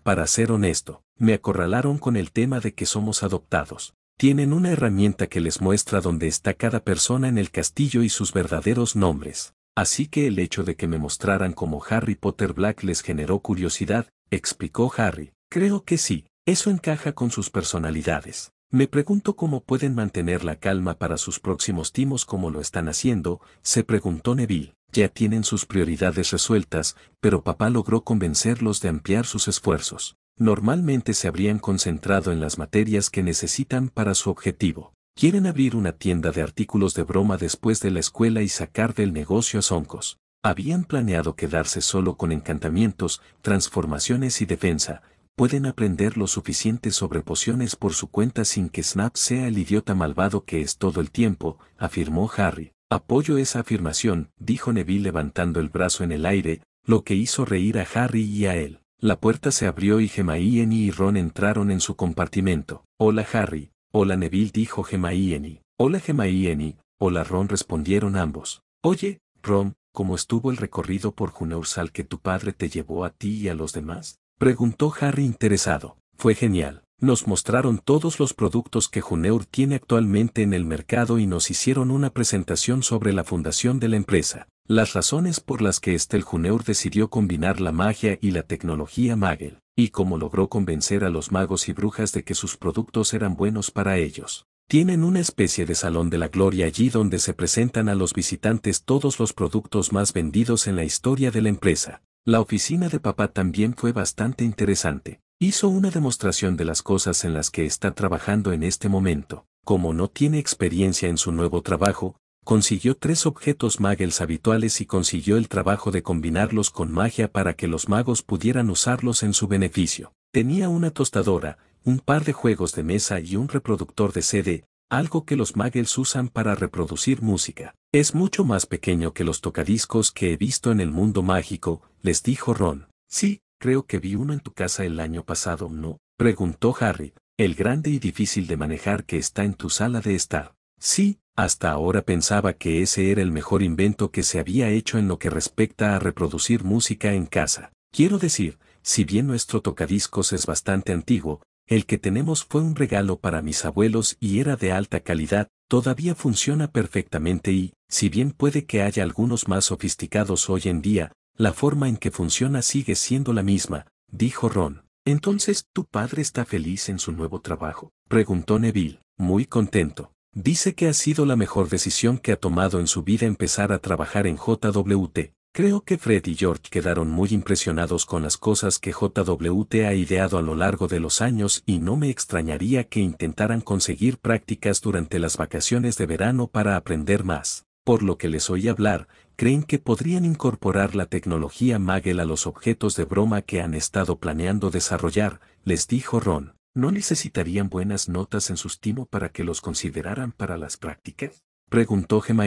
S1: para ser honesto, me acorralaron con el tema de que somos adoptados. Tienen una herramienta que les muestra dónde está cada persona en el castillo y sus verdaderos nombres. Así que el hecho de que me mostraran como Harry Potter Black les generó curiosidad, explicó Harry. Creo que sí, eso encaja con sus personalidades. Me pregunto cómo pueden mantener la calma para sus próximos timos como lo están haciendo, se preguntó Neville. Ya tienen sus prioridades resueltas, pero papá logró convencerlos de ampliar sus esfuerzos. Normalmente se habrían concentrado en las materias que necesitan para su objetivo. Quieren abrir una tienda de artículos de broma después de la escuela y sacar del negocio a Soncos. Habían planeado quedarse solo con encantamientos, transformaciones y defensa. Pueden aprender lo suficiente sobre pociones por su cuenta sin que Snap sea el idiota malvado que es todo el tiempo, afirmó Harry. Apoyo esa afirmación, dijo Neville levantando el brazo en el aire, lo que hizo reír a Harry y a él. La puerta se abrió y Gemaíeni y Ron entraron en su compartimento. Hola Harry, hola Neville dijo Gemmaíeni. Hola Gemmaíeni, hola Ron respondieron ambos. Oye, Ron, ¿cómo estuvo el recorrido por Junoursal que tu padre te llevó a ti y a los demás? Preguntó Harry interesado. Fue genial nos mostraron todos los productos que Juneur tiene actualmente en el mercado y nos hicieron una presentación sobre la fundación de la empresa, las razones por las que Estel Juneur decidió combinar la magia y la tecnología Magel, y cómo logró convencer a los magos y brujas de que sus productos eran buenos para ellos. Tienen una especie de salón de la gloria allí donde se presentan a los visitantes todos los productos más vendidos en la historia de la empresa. La oficina de papá también fue bastante interesante Hizo una demostración de las cosas en las que está trabajando en este momento. Como no tiene experiencia en su nuevo trabajo, consiguió tres objetos magels habituales y consiguió el trabajo de combinarlos con magia para que los magos pudieran usarlos en su beneficio. Tenía una tostadora, un par de juegos de mesa y un reproductor de CD, algo que los magels usan para reproducir música. Es mucho más pequeño que los tocadiscos que he visto en el mundo mágico, les dijo Ron. Sí, Creo que vi uno en tu casa el año pasado, ¿no? Preguntó Harry, el grande y difícil de manejar que está en tu sala de estar. Sí, hasta ahora pensaba que ese era el mejor invento que se había hecho en lo que respecta a reproducir música en casa. Quiero decir, si bien nuestro tocadiscos es bastante antiguo, el que tenemos fue un regalo para mis abuelos y era de alta calidad, todavía funciona perfectamente y, si bien puede que haya algunos más sofisticados hoy en día, la forma en que funciona sigue siendo la misma, dijo Ron. Entonces, ¿tu padre está feliz en su nuevo trabajo? preguntó Neville, muy contento. Dice que ha sido la mejor decisión que ha tomado en su vida empezar a trabajar en JWT. Creo que Fred y George quedaron muy impresionados con las cosas que JWT ha ideado a lo largo de los años y no me extrañaría que intentaran conseguir prácticas durante las vacaciones de verano para aprender más por lo que les oí hablar, creen que podrían incorporar la tecnología Magel a los objetos de broma que han estado planeando desarrollar, les dijo Ron. ¿No necesitarían buenas notas en su timo para que los consideraran para las prácticas? Preguntó Gemma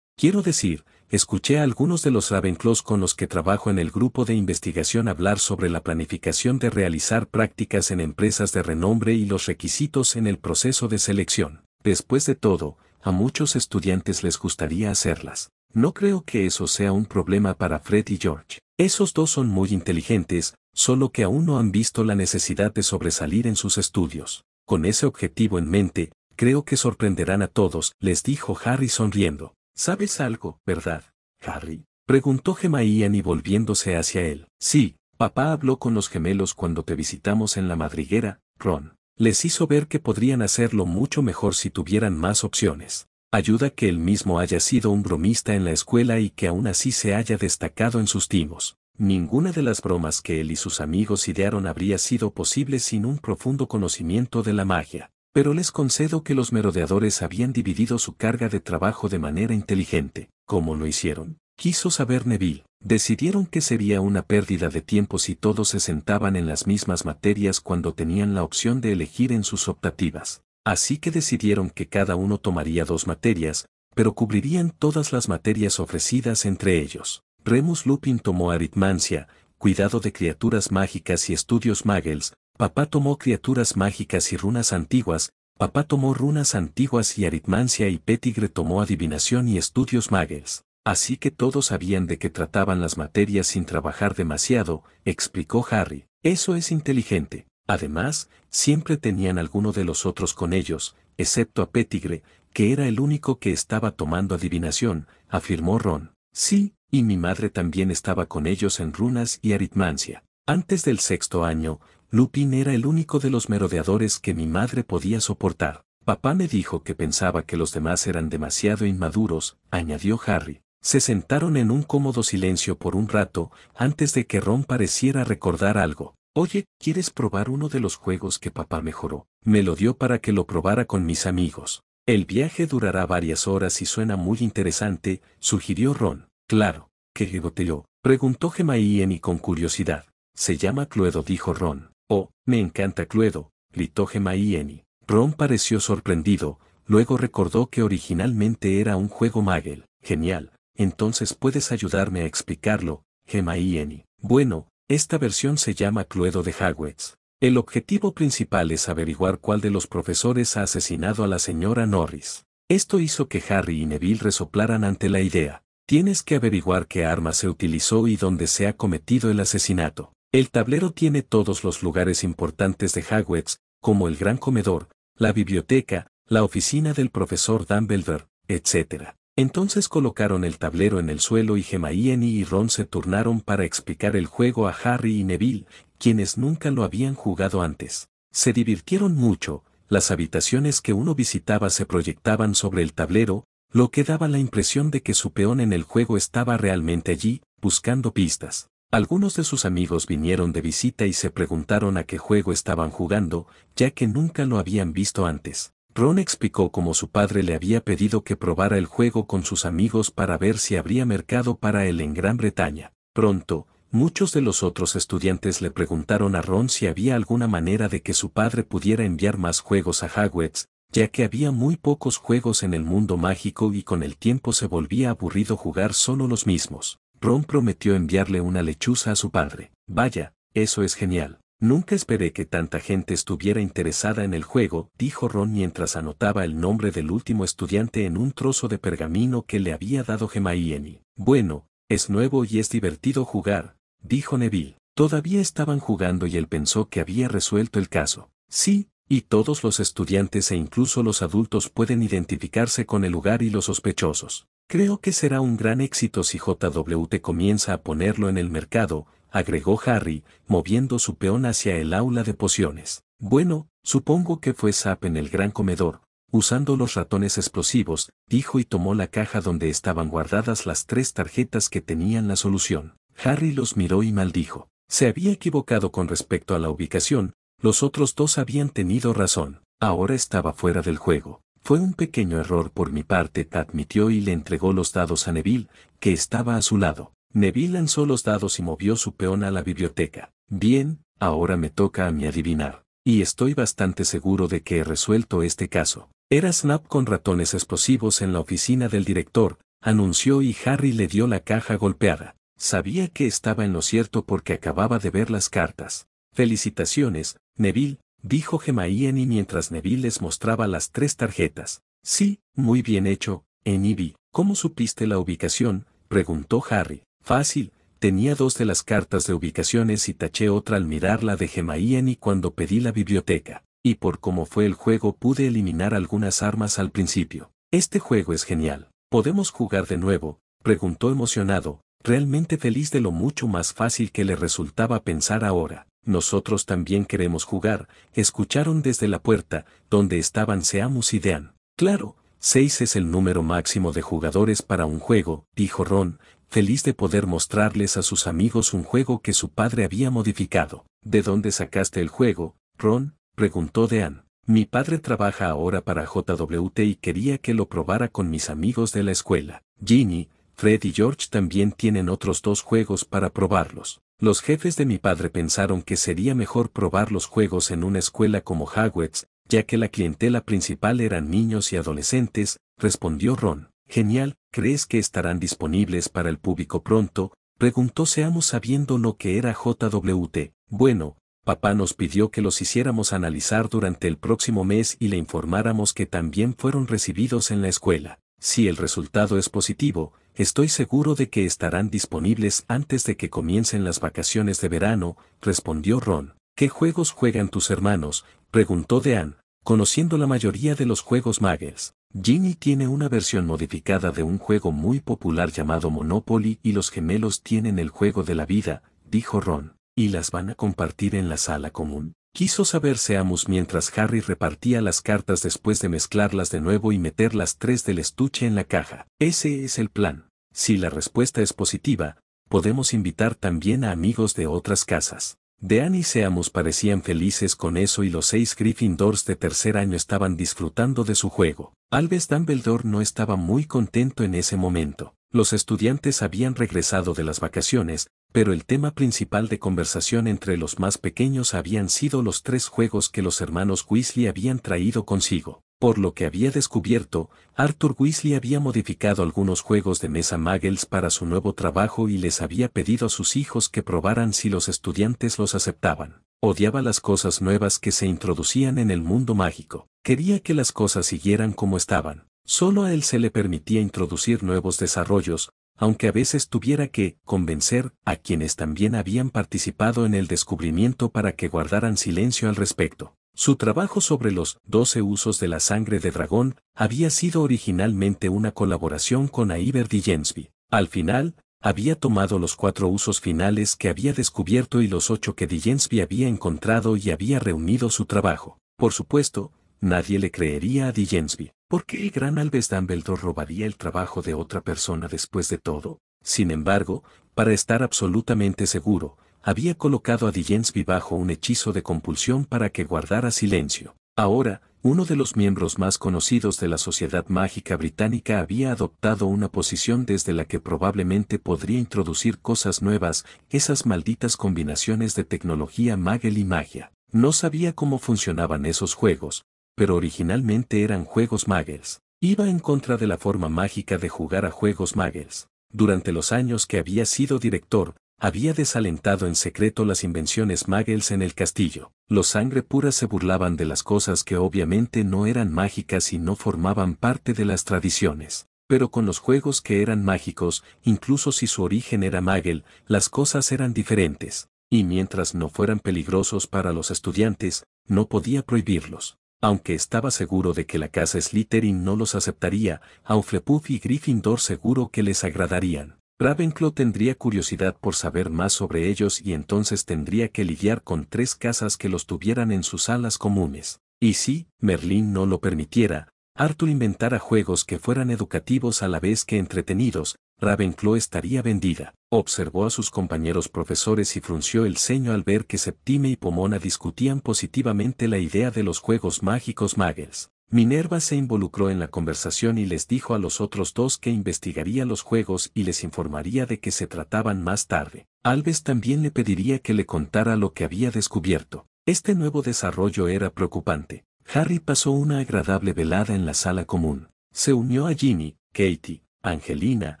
S1: Quiero decir, escuché a algunos de los Ravenclaws con los que trabajo en el grupo de investigación hablar sobre la planificación de realizar prácticas en empresas de renombre y los requisitos en el proceso de selección. Después de todo, a muchos estudiantes les gustaría hacerlas. No creo que eso sea un problema para Fred y George. Esos dos son muy inteligentes, solo que aún no han visto la necesidad de sobresalir en sus estudios. Con ese objetivo en mente, creo que sorprenderán a todos, les dijo Harry sonriendo. ¿Sabes algo, verdad, Harry? Preguntó Gemma y volviéndose hacia él. Sí, papá habló con los gemelos cuando te visitamos en la madriguera, Ron les hizo ver que podrían hacerlo mucho mejor si tuvieran más opciones. Ayuda que él mismo haya sido un bromista en la escuela y que aún así se haya destacado en sus timos. Ninguna de las bromas que él y sus amigos idearon habría sido posible sin un profundo conocimiento de la magia, pero les concedo que los merodeadores habían dividido su carga de trabajo de manera inteligente. como lo hicieron? Quiso saber Neville. Decidieron que sería una pérdida de tiempo si todos se sentaban en las mismas materias cuando tenían la opción de elegir en sus optativas. Así que decidieron que cada uno tomaría dos materias, pero cubrirían todas las materias ofrecidas entre ellos. Remus Lupin tomó aritmancia, cuidado de criaturas mágicas y estudios magels, papá tomó criaturas mágicas y runas antiguas, papá tomó runas antiguas y aritmancia y Pettigre tomó adivinación y estudios magels. Así que todos sabían de qué trataban las materias sin trabajar demasiado, explicó Harry. Eso es inteligente. Además, siempre tenían alguno de los otros con ellos, excepto a Pettigre, que era el único que estaba tomando adivinación, afirmó Ron. Sí, y mi madre también estaba con ellos en runas y aritmancia. Antes del sexto año, Lupin era el único de los merodeadores que mi madre podía soportar. Papá me dijo que pensaba que los demás eran demasiado inmaduros, añadió Harry. Se sentaron en un cómodo silencio por un rato, antes de que Ron pareciera recordar algo. Oye, ¿quieres probar uno de los juegos que papá mejoró? Me lo dio para que lo probara con mis amigos. El viaje durará varias horas y suena muy interesante, sugirió Ron. Claro, ¿qué yo Preguntó Gemaíen con curiosidad. Se llama Cluedo, dijo Ron. Oh, me encanta Cluedo, gritó Gemaíen. Ron pareció sorprendido, luego recordó que originalmente era un juego Magel. Genial, entonces puedes ayudarme a explicarlo, Gemma y Bueno, esta versión se llama Cluedo de Hagwitz. El objetivo principal es averiguar cuál de los profesores ha asesinado a la señora Norris. Esto hizo que Harry y Neville resoplaran ante la idea. Tienes que averiguar qué arma se utilizó y dónde se ha cometido el asesinato. El tablero tiene todos los lugares importantes de Hagwitz, como el gran comedor, la biblioteca, la oficina del profesor Dumbledore, etc. Entonces colocaron el tablero en el suelo y Gemma y Ron se turnaron para explicar el juego a Harry y Neville, quienes nunca lo habían jugado antes. Se divirtieron mucho, las habitaciones que uno visitaba se proyectaban sobre el tablero, lo que daba la impresión de que su peón en el juego estaba realmente allí, buscando pistas. Algunos de sus amigos vinieron de visita y se preguntaron a qué juego estaban jugando, ya que nunca lo habían visto antes. Ron explicó cómo su padre le había pedido que probara el juego con sus amigos para ver si habría mercado para él en Gran Bretaña. Pronto, muchos de los otros estudiantes le preguntaron a Ron si había alguna manera de que su padre pudiera enviar más juegos a Hagwitz, ya que había muy pocos juegos en el mundo mágico y con el tiempo se volvía aburrido jugar solo los mismos. Ron prometió enviarle una lechuza a su padre. Vaya, eso es genial. Nunca esperé que tanta gente estuviera interesada en el juego, dijo Ron mientras anotaba el nombre del último estudiante en un trozo de pergamino que le había dado Gemayeni. Bueno, es nuevo y es divertido jugar, dijo Neville. Todavía estaban jugando y él pensó que había resuelto el caso. Sí, y todos los estudiantes e incluso los adultos pueden identificarse con el lugar y los sospechosos. Creo que será un gran éxito si JW comienza a ponerlo en el mercado, agregó Harry, moviendo su peón hacia el aula de pociones. Bueno, supongo que fue Zap en el gran comedor, usando los ratones explosivos, dijo y tomó la caja donde estaban guardadas las tres tarjetas que tenían la solución. Harry los miró y maldijo. Se había equivocado con respecto a la ubicación, los otros dos habían tenido razón. Ahora estaba fuera del juego. Fue un pequeño error por mi parte, admitió y le entregó los dados a Neville, que estaba a su lado. Neville lanzó los dados y movió su peón a la biblioteca. Bien, ahora me toca a mí adivinar. Y estoy bastante seguro de que he resuelto este caso. Era Snap con ratones explosivos en la oficina del director, anunció y Harry le dio la caja golpeada. Sabía que estaba en lo cierto porque acababa de ver las cartas. Felicitaciones, Neville, dijo Ian mientras Neville les mostraba las tres tarjetas. Sí, muy bien hecho, Enibi. ¿Cómo supiste la ubicación? preguntó Harry. Fácil, tenía dos de las cartas de ubicaciones y taché otra al mirar la de Gemaían y cuando pedí la biblioteca. Y por cómo fue el juego pude eliminar algunas armas al principio. Este juego es genial. ¿Podemos jugar de nuevo? Preguntó emocionado, realmente feliz de lo mucho más fácil que le resultaba pensar ahora. Nosotros también queremos jugar, escucharon desde la puerta, donde estaban Seamus y Dean. Claro, seis es el número máximo de jugadores para un juego, dijo Ron, feliz de poder mostrarles a sus amigos un juego que su padre había modificado. ¿De dónde sacaste el juego, Ron? preguntó Dean. Mi padre trabaja ahora para JWT y quería que lo probara con mis amigos de la escuela. Ginny, Fred y George también tienen otros dos juegos para probarlos. Los jefes de mi padre pensaron que sería mejor probar los juegos en una escuela como Hogwarts, ya que la clientela principal eran niños y adolescentes, respondió Ron. Genial, ¿crees que estarán disponibles para el público pronto? Preguntó Seamos sabiendo lo que era JWT. Bueno, papá nos pidió que los hiciéramos analizar durante el próximo mes y le informáramos que también fueron recibidos en la escuela. Si el resultado es positivo, estoy seguro de que estarán disponibles antes de que comiencen las vacaciones de verano, respondió Ron. ¿Qué juegos juegan tus hermanos? preguntó Dean, conociendo la mayoría de los juegos Muggles. Ginny tiene una versión modificada de un juego muy popular llamado Monopoly y los gemelos tienen el juego de la vida, dijo Ron, y las van a compartir en la sala común. Quiso saber Seamus mientras Harry repartía las cartas después de mezclarlas de nuevo y meter las tres del estuche en la caja. Ese es el plan. Si la respuesta es positiva, podemos invitar también a amigos de otras casas. Dean y Seamus parecían felices con eso y los seis Gryffindors de tercer año estaban disfrutando de su juego. Alves Dumbledore no estaba muy contento en ese momento. Los estudiantes habían regresado de las vacaciones, pero el tema principal de conversación entre los más pequeños habían sido los tres juegos que los hermanos Weasley habían traído consigo. Por lo que había descubierto, Arthur Weasley había modificado algunos juegos de mesa Muggles para su nuevo trabajo y les había pedido a sus hijos que probaran si los estudiantes los aceptaban. Odiaba las cosas nuevas que se introducían en el mundo mágico. Quería que las cosas siguieran como estaban. Solo a él se le permitía introducir nuevos desarrollos, aunque a veces tuviera que convencer a quienes también habían participado en el descubrimiento para que guardaran silencio al respecto. Su trabajo sobre los doce usos de la sangre de dragón había sido originalmente una colaboración con De Dijensby. Al final, había tomado los cuatro usos finales que había descubierto y los ocho que Dijensby había encontrado y había reunido su trabajo. Por supuesto, nadie le creería a Dijensby. ¿Por qué el gran Alves Dumbledore robaría el trabajo de otra persona después de todo? Sin embargo, para estar absolutamente seguro, había colocado a Dijensby bajo un hechizo de compulsión para que guardara silencio. Ahora, uno de los miembros más conocidos de la Sociedad Mágica Británica había adoptado una posición desde la que probablemente podría introducir cosas nuevas, esas malditas combinaciones de tecnología magel y magia. No sabía cómo funcionaban esos juegos, pero originalmente eran juegos magels. Iba en contra de la forma mágica de jugar a juegos magels. Durante los años que había sido director, había desalentado en secreto las invenciones Muggles en el castillo. Los sangre Pura se burlaban de las cosas que obviamente no eran mágicas y no formaban parte de las tradiciones. Pero con los juegos que eran mágicos, incluso si su origen era Muggle, las cosas eran diferentes. Y mientras no fueran peligrosos para los estudiantes, no podía prohibirlos. Aunque estaba seguro de que la casa Slytherin no los aceptaría, Hufflepuff y Gryffindor seguro que les agradarían. Ravenclaw tendría curiosidad por saber más sobre ellos y entonces tendría que lidiar con tres casas que los tuvieran en sus alas comunes. Y si, Merlín no lo permitiera, Arthur inventara juegos que fueran educativos a la vez que entretenidos, Ravenclaw estaría vendida. Observó a sus compañeros profesores y frunció el ceño al ver que Septime y Pomona discutían positivamente la idea de los juegos mágicos Muggles. Minerva se involucró en la conversación y les dijo a los otros dos que investigaría los juegos y les informaría de qué se trataban más tarde. Alves también le pediría que le contara lo que había descubierto. Este nuevo desarrollo era preocupante. Harry pasó una agradable velada en la sala común. Se unió a Ginny, Katie, Angelina,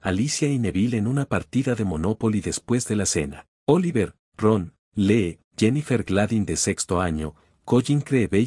S1: Alicia y Neville en una partida de Monopoly después de la cena. Oliver, Ron, Lee, Jennifer Gladin de sexto año, Colin Creevey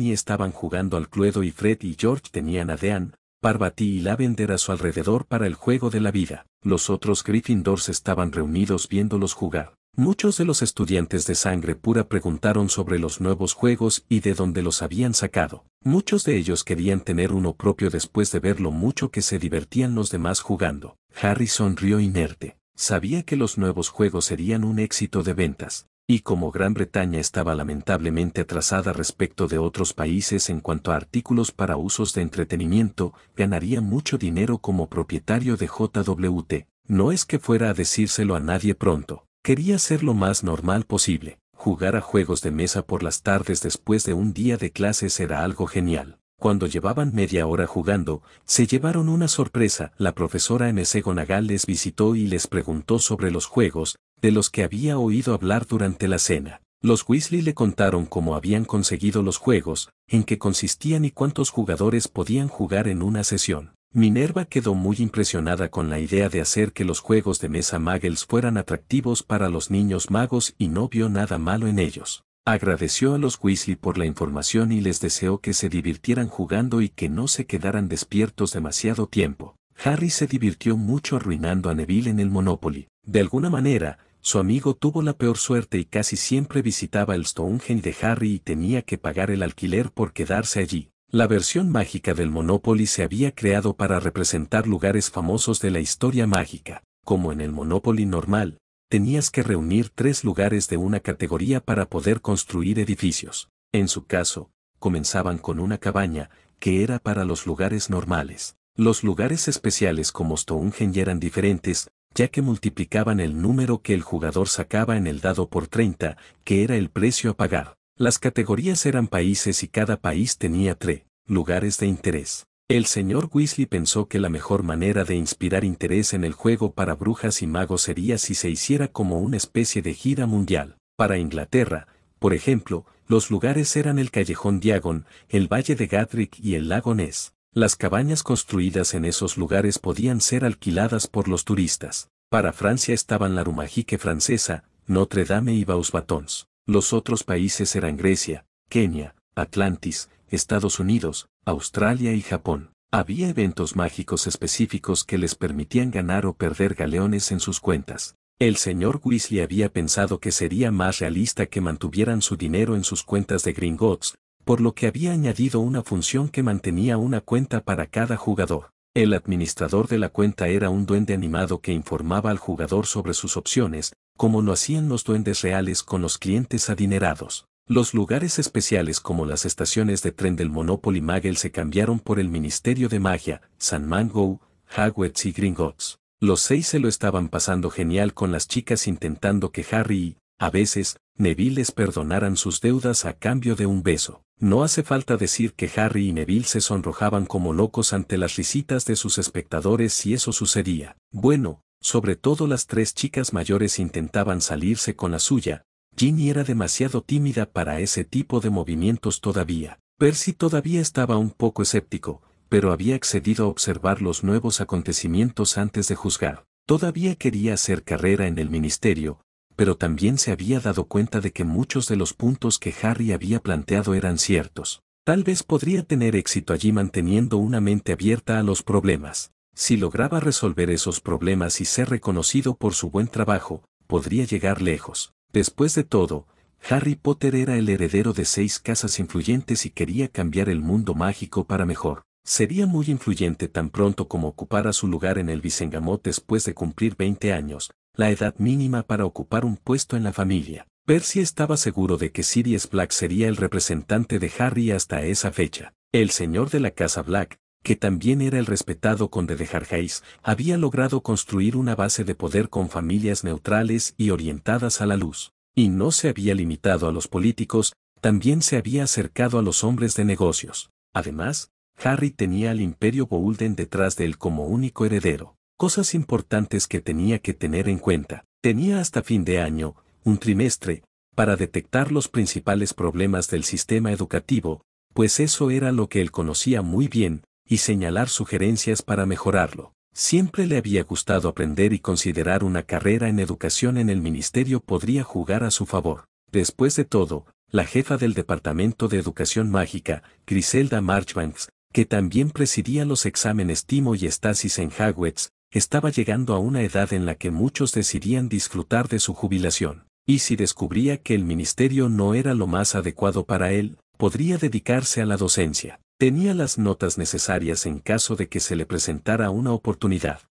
S1: y estaban jugando al Cluedo y Fred y George tenían a Dean, Parvati y Lavender a su alrededor para el juego de la vida. Los otros Gryffindors estaban reunidos viéndolos jugar. Muchos de los estudiantes de sangre pura preguntaron sobre los nuevos juegos y de dónde los habían sacado. Muchos de ellos querían tener uno propio después de ver lo mucho que se divertían los demás jugando. Harry sonrió inerte. Sabía que los nuevos juegos serían un éxito de ventas y como Gran Bretaña estaba lamentablemente atrasada respecto de otros países en cuanto a artículos para usos de entretenimiento, ganaría mucho dinero como propietario de JWT. No es que fuera a decírselo a nadie pronto, quería ser lo más normal posible. Jugar a juegos de mesa por las tardes después de un día de clases era algo genial cuando llevaban media hora jugando, se llevaron una sorpresa. La profesora M.C. Gonagal les visitó y les preguntó sobre los juegos, de los que había oído hablar durante la cena. Los Weasley le contaron cómo habían conseguido los juegos, en qué consistían y cuántos jugadores podían jugar en una sesión. Minerva quedó muy impresionada con la idea de hacer que los juegos de mesa Magels fueran atractivos para los niños magos y no vio nada malo en ellos. Agradeció a los Weasley por la información y les deseó que se divirtieran jugando y que no se quedaran despiertos demasiado tiempo. Harry se divirtió mucho arruinando a Neville en el Monopoly. De alguna manera, su amigo tuvo la peor suerte y casi siempre visitaba el Stonehenge de Harry y tenía que pagar el alquiler por quedarse allí. La versión mágica del Monopoly se había creado para representar lugares famosos de la historia mágica. Como en el Monopoly normal, tenías que reunir tres lugares de una categoría para poder construir edificios. En su caso, comenzaban con una cabaña, que era para los lugares normales. Los lugares especiales como ya eran diferentes, ya que multiplicaban el número que el jugador sacaba en el dado por 30, que era el precio a pagar. Las categorías eran países y cada país tenía tres lugares de interés. El señor Weasley pensó que la mejor manera de inspirar interés en el juego para brujas y magos sería si se hiciera como una especie de gira mundial. Para Inglaterra, por ejemplo, los lugares eran el Callejón Diagon, el Valle de Gatrick y el Lago Ness. Las cabañas construidas en esos lugares podían ser alquiladas por los turistas. Para Francia estaban la Rumajique francesa, Notre Dame y Bausbatons. Los otros países eran Grecia, Kenia, Atlantis, Estados Unidos, Australia y Japón. Había eventos mágicos específicos que les permitían ganar o perder galeones en sus cuentas. El señor Weasley había pensado que sería más realista que mantuvieran su dinero en sus cuentas de Gringotts, por lo que había añadido una función que mantenía una cuenta para cada jugador. El administrador de la cuenta era un duende animado que informaba al jugador sobre sus opciones, como lo hacían los duendes reales con los clientes adinerados. Los lugares especiales como las estaciones de tren del Monopoly Magel se cambiaron por el Ministerio de Magia, San Mango, Hogwarts y Gringotts. Los seis se lo estaban pasando genial con las chicas intentando que Harry y, a veces, Neville les perdonaran sus deudas a cambio de un beso. No hace falta decir que Harry y Neville se sonrojaban como locos ante las risitas de sus espectadores si eso sucedía. Bueno, sobre todo las tres chicas mayores intentaban salirse con la suya, Ginny era demasiado tímida para ese tipo de movimientos todavía. Percy todavía estaba un poco escéptico, pero había accedido a observar los nuevos acontecimientos antes de juzgar. Todavía quería hacer carrera en el ministerio, pero también se había dado cuenta de que muchos de los puntos que Harry había planteado eran ciertos. Tal vez podría tener éxito allí manteniendo una mente abierta a los problemas. Si lograba resolver esos problemas y ser reconocido por su buen trabajo, podría llegar lejos. Después de todo, Harry Potter era el heredero de seis casas influyentes y quería cambiar el mundo mágico para mejor. Sería muy influyente tan pronto como ocupara su lugar en el Vicengamot después de cumplir 20 años, la edad mínima para ocupar un puesto en la familia. Percy estaba seguro de que Sirius Black sería el representante de Harry hasta esa fecha. El señor de la Casa Black, que también era el respetado conde de Jarjais, había logrado construir una base de poder con familias neutrales y orientadas a la luz, y no se había limitado a los políticos, también se había acercado a los hombres de negocios. Además, Harry tenía al imperio Boulden detrás de él como único heredero. Cosas importantes que tenía que tener en cuenta. Tenía hasta fin de año, un trimestre, para detectar los principales problemas del sistema educativo, pues eso era lo que él conocía muy bien, y señalar sugerencias para mejorarlo. Siempre le había gustado aprender y considerar una carrera en educación en el ministerio podría jugar a su favor. Después de todo, la jefa del Departamento de Educación Mágica, Griselda Marchbanks, que también presidía los exámenes Timo y Estasis en Hagwitz, estaba llegando a una edad en la que muchos decidían disfrutar de su jubilación. Y si descubría que el ministerio no era lo más adecuado para él, podría dedicarse a la docencia. Tenía las notas necesarias en caso de que se le presentara una oportunidad.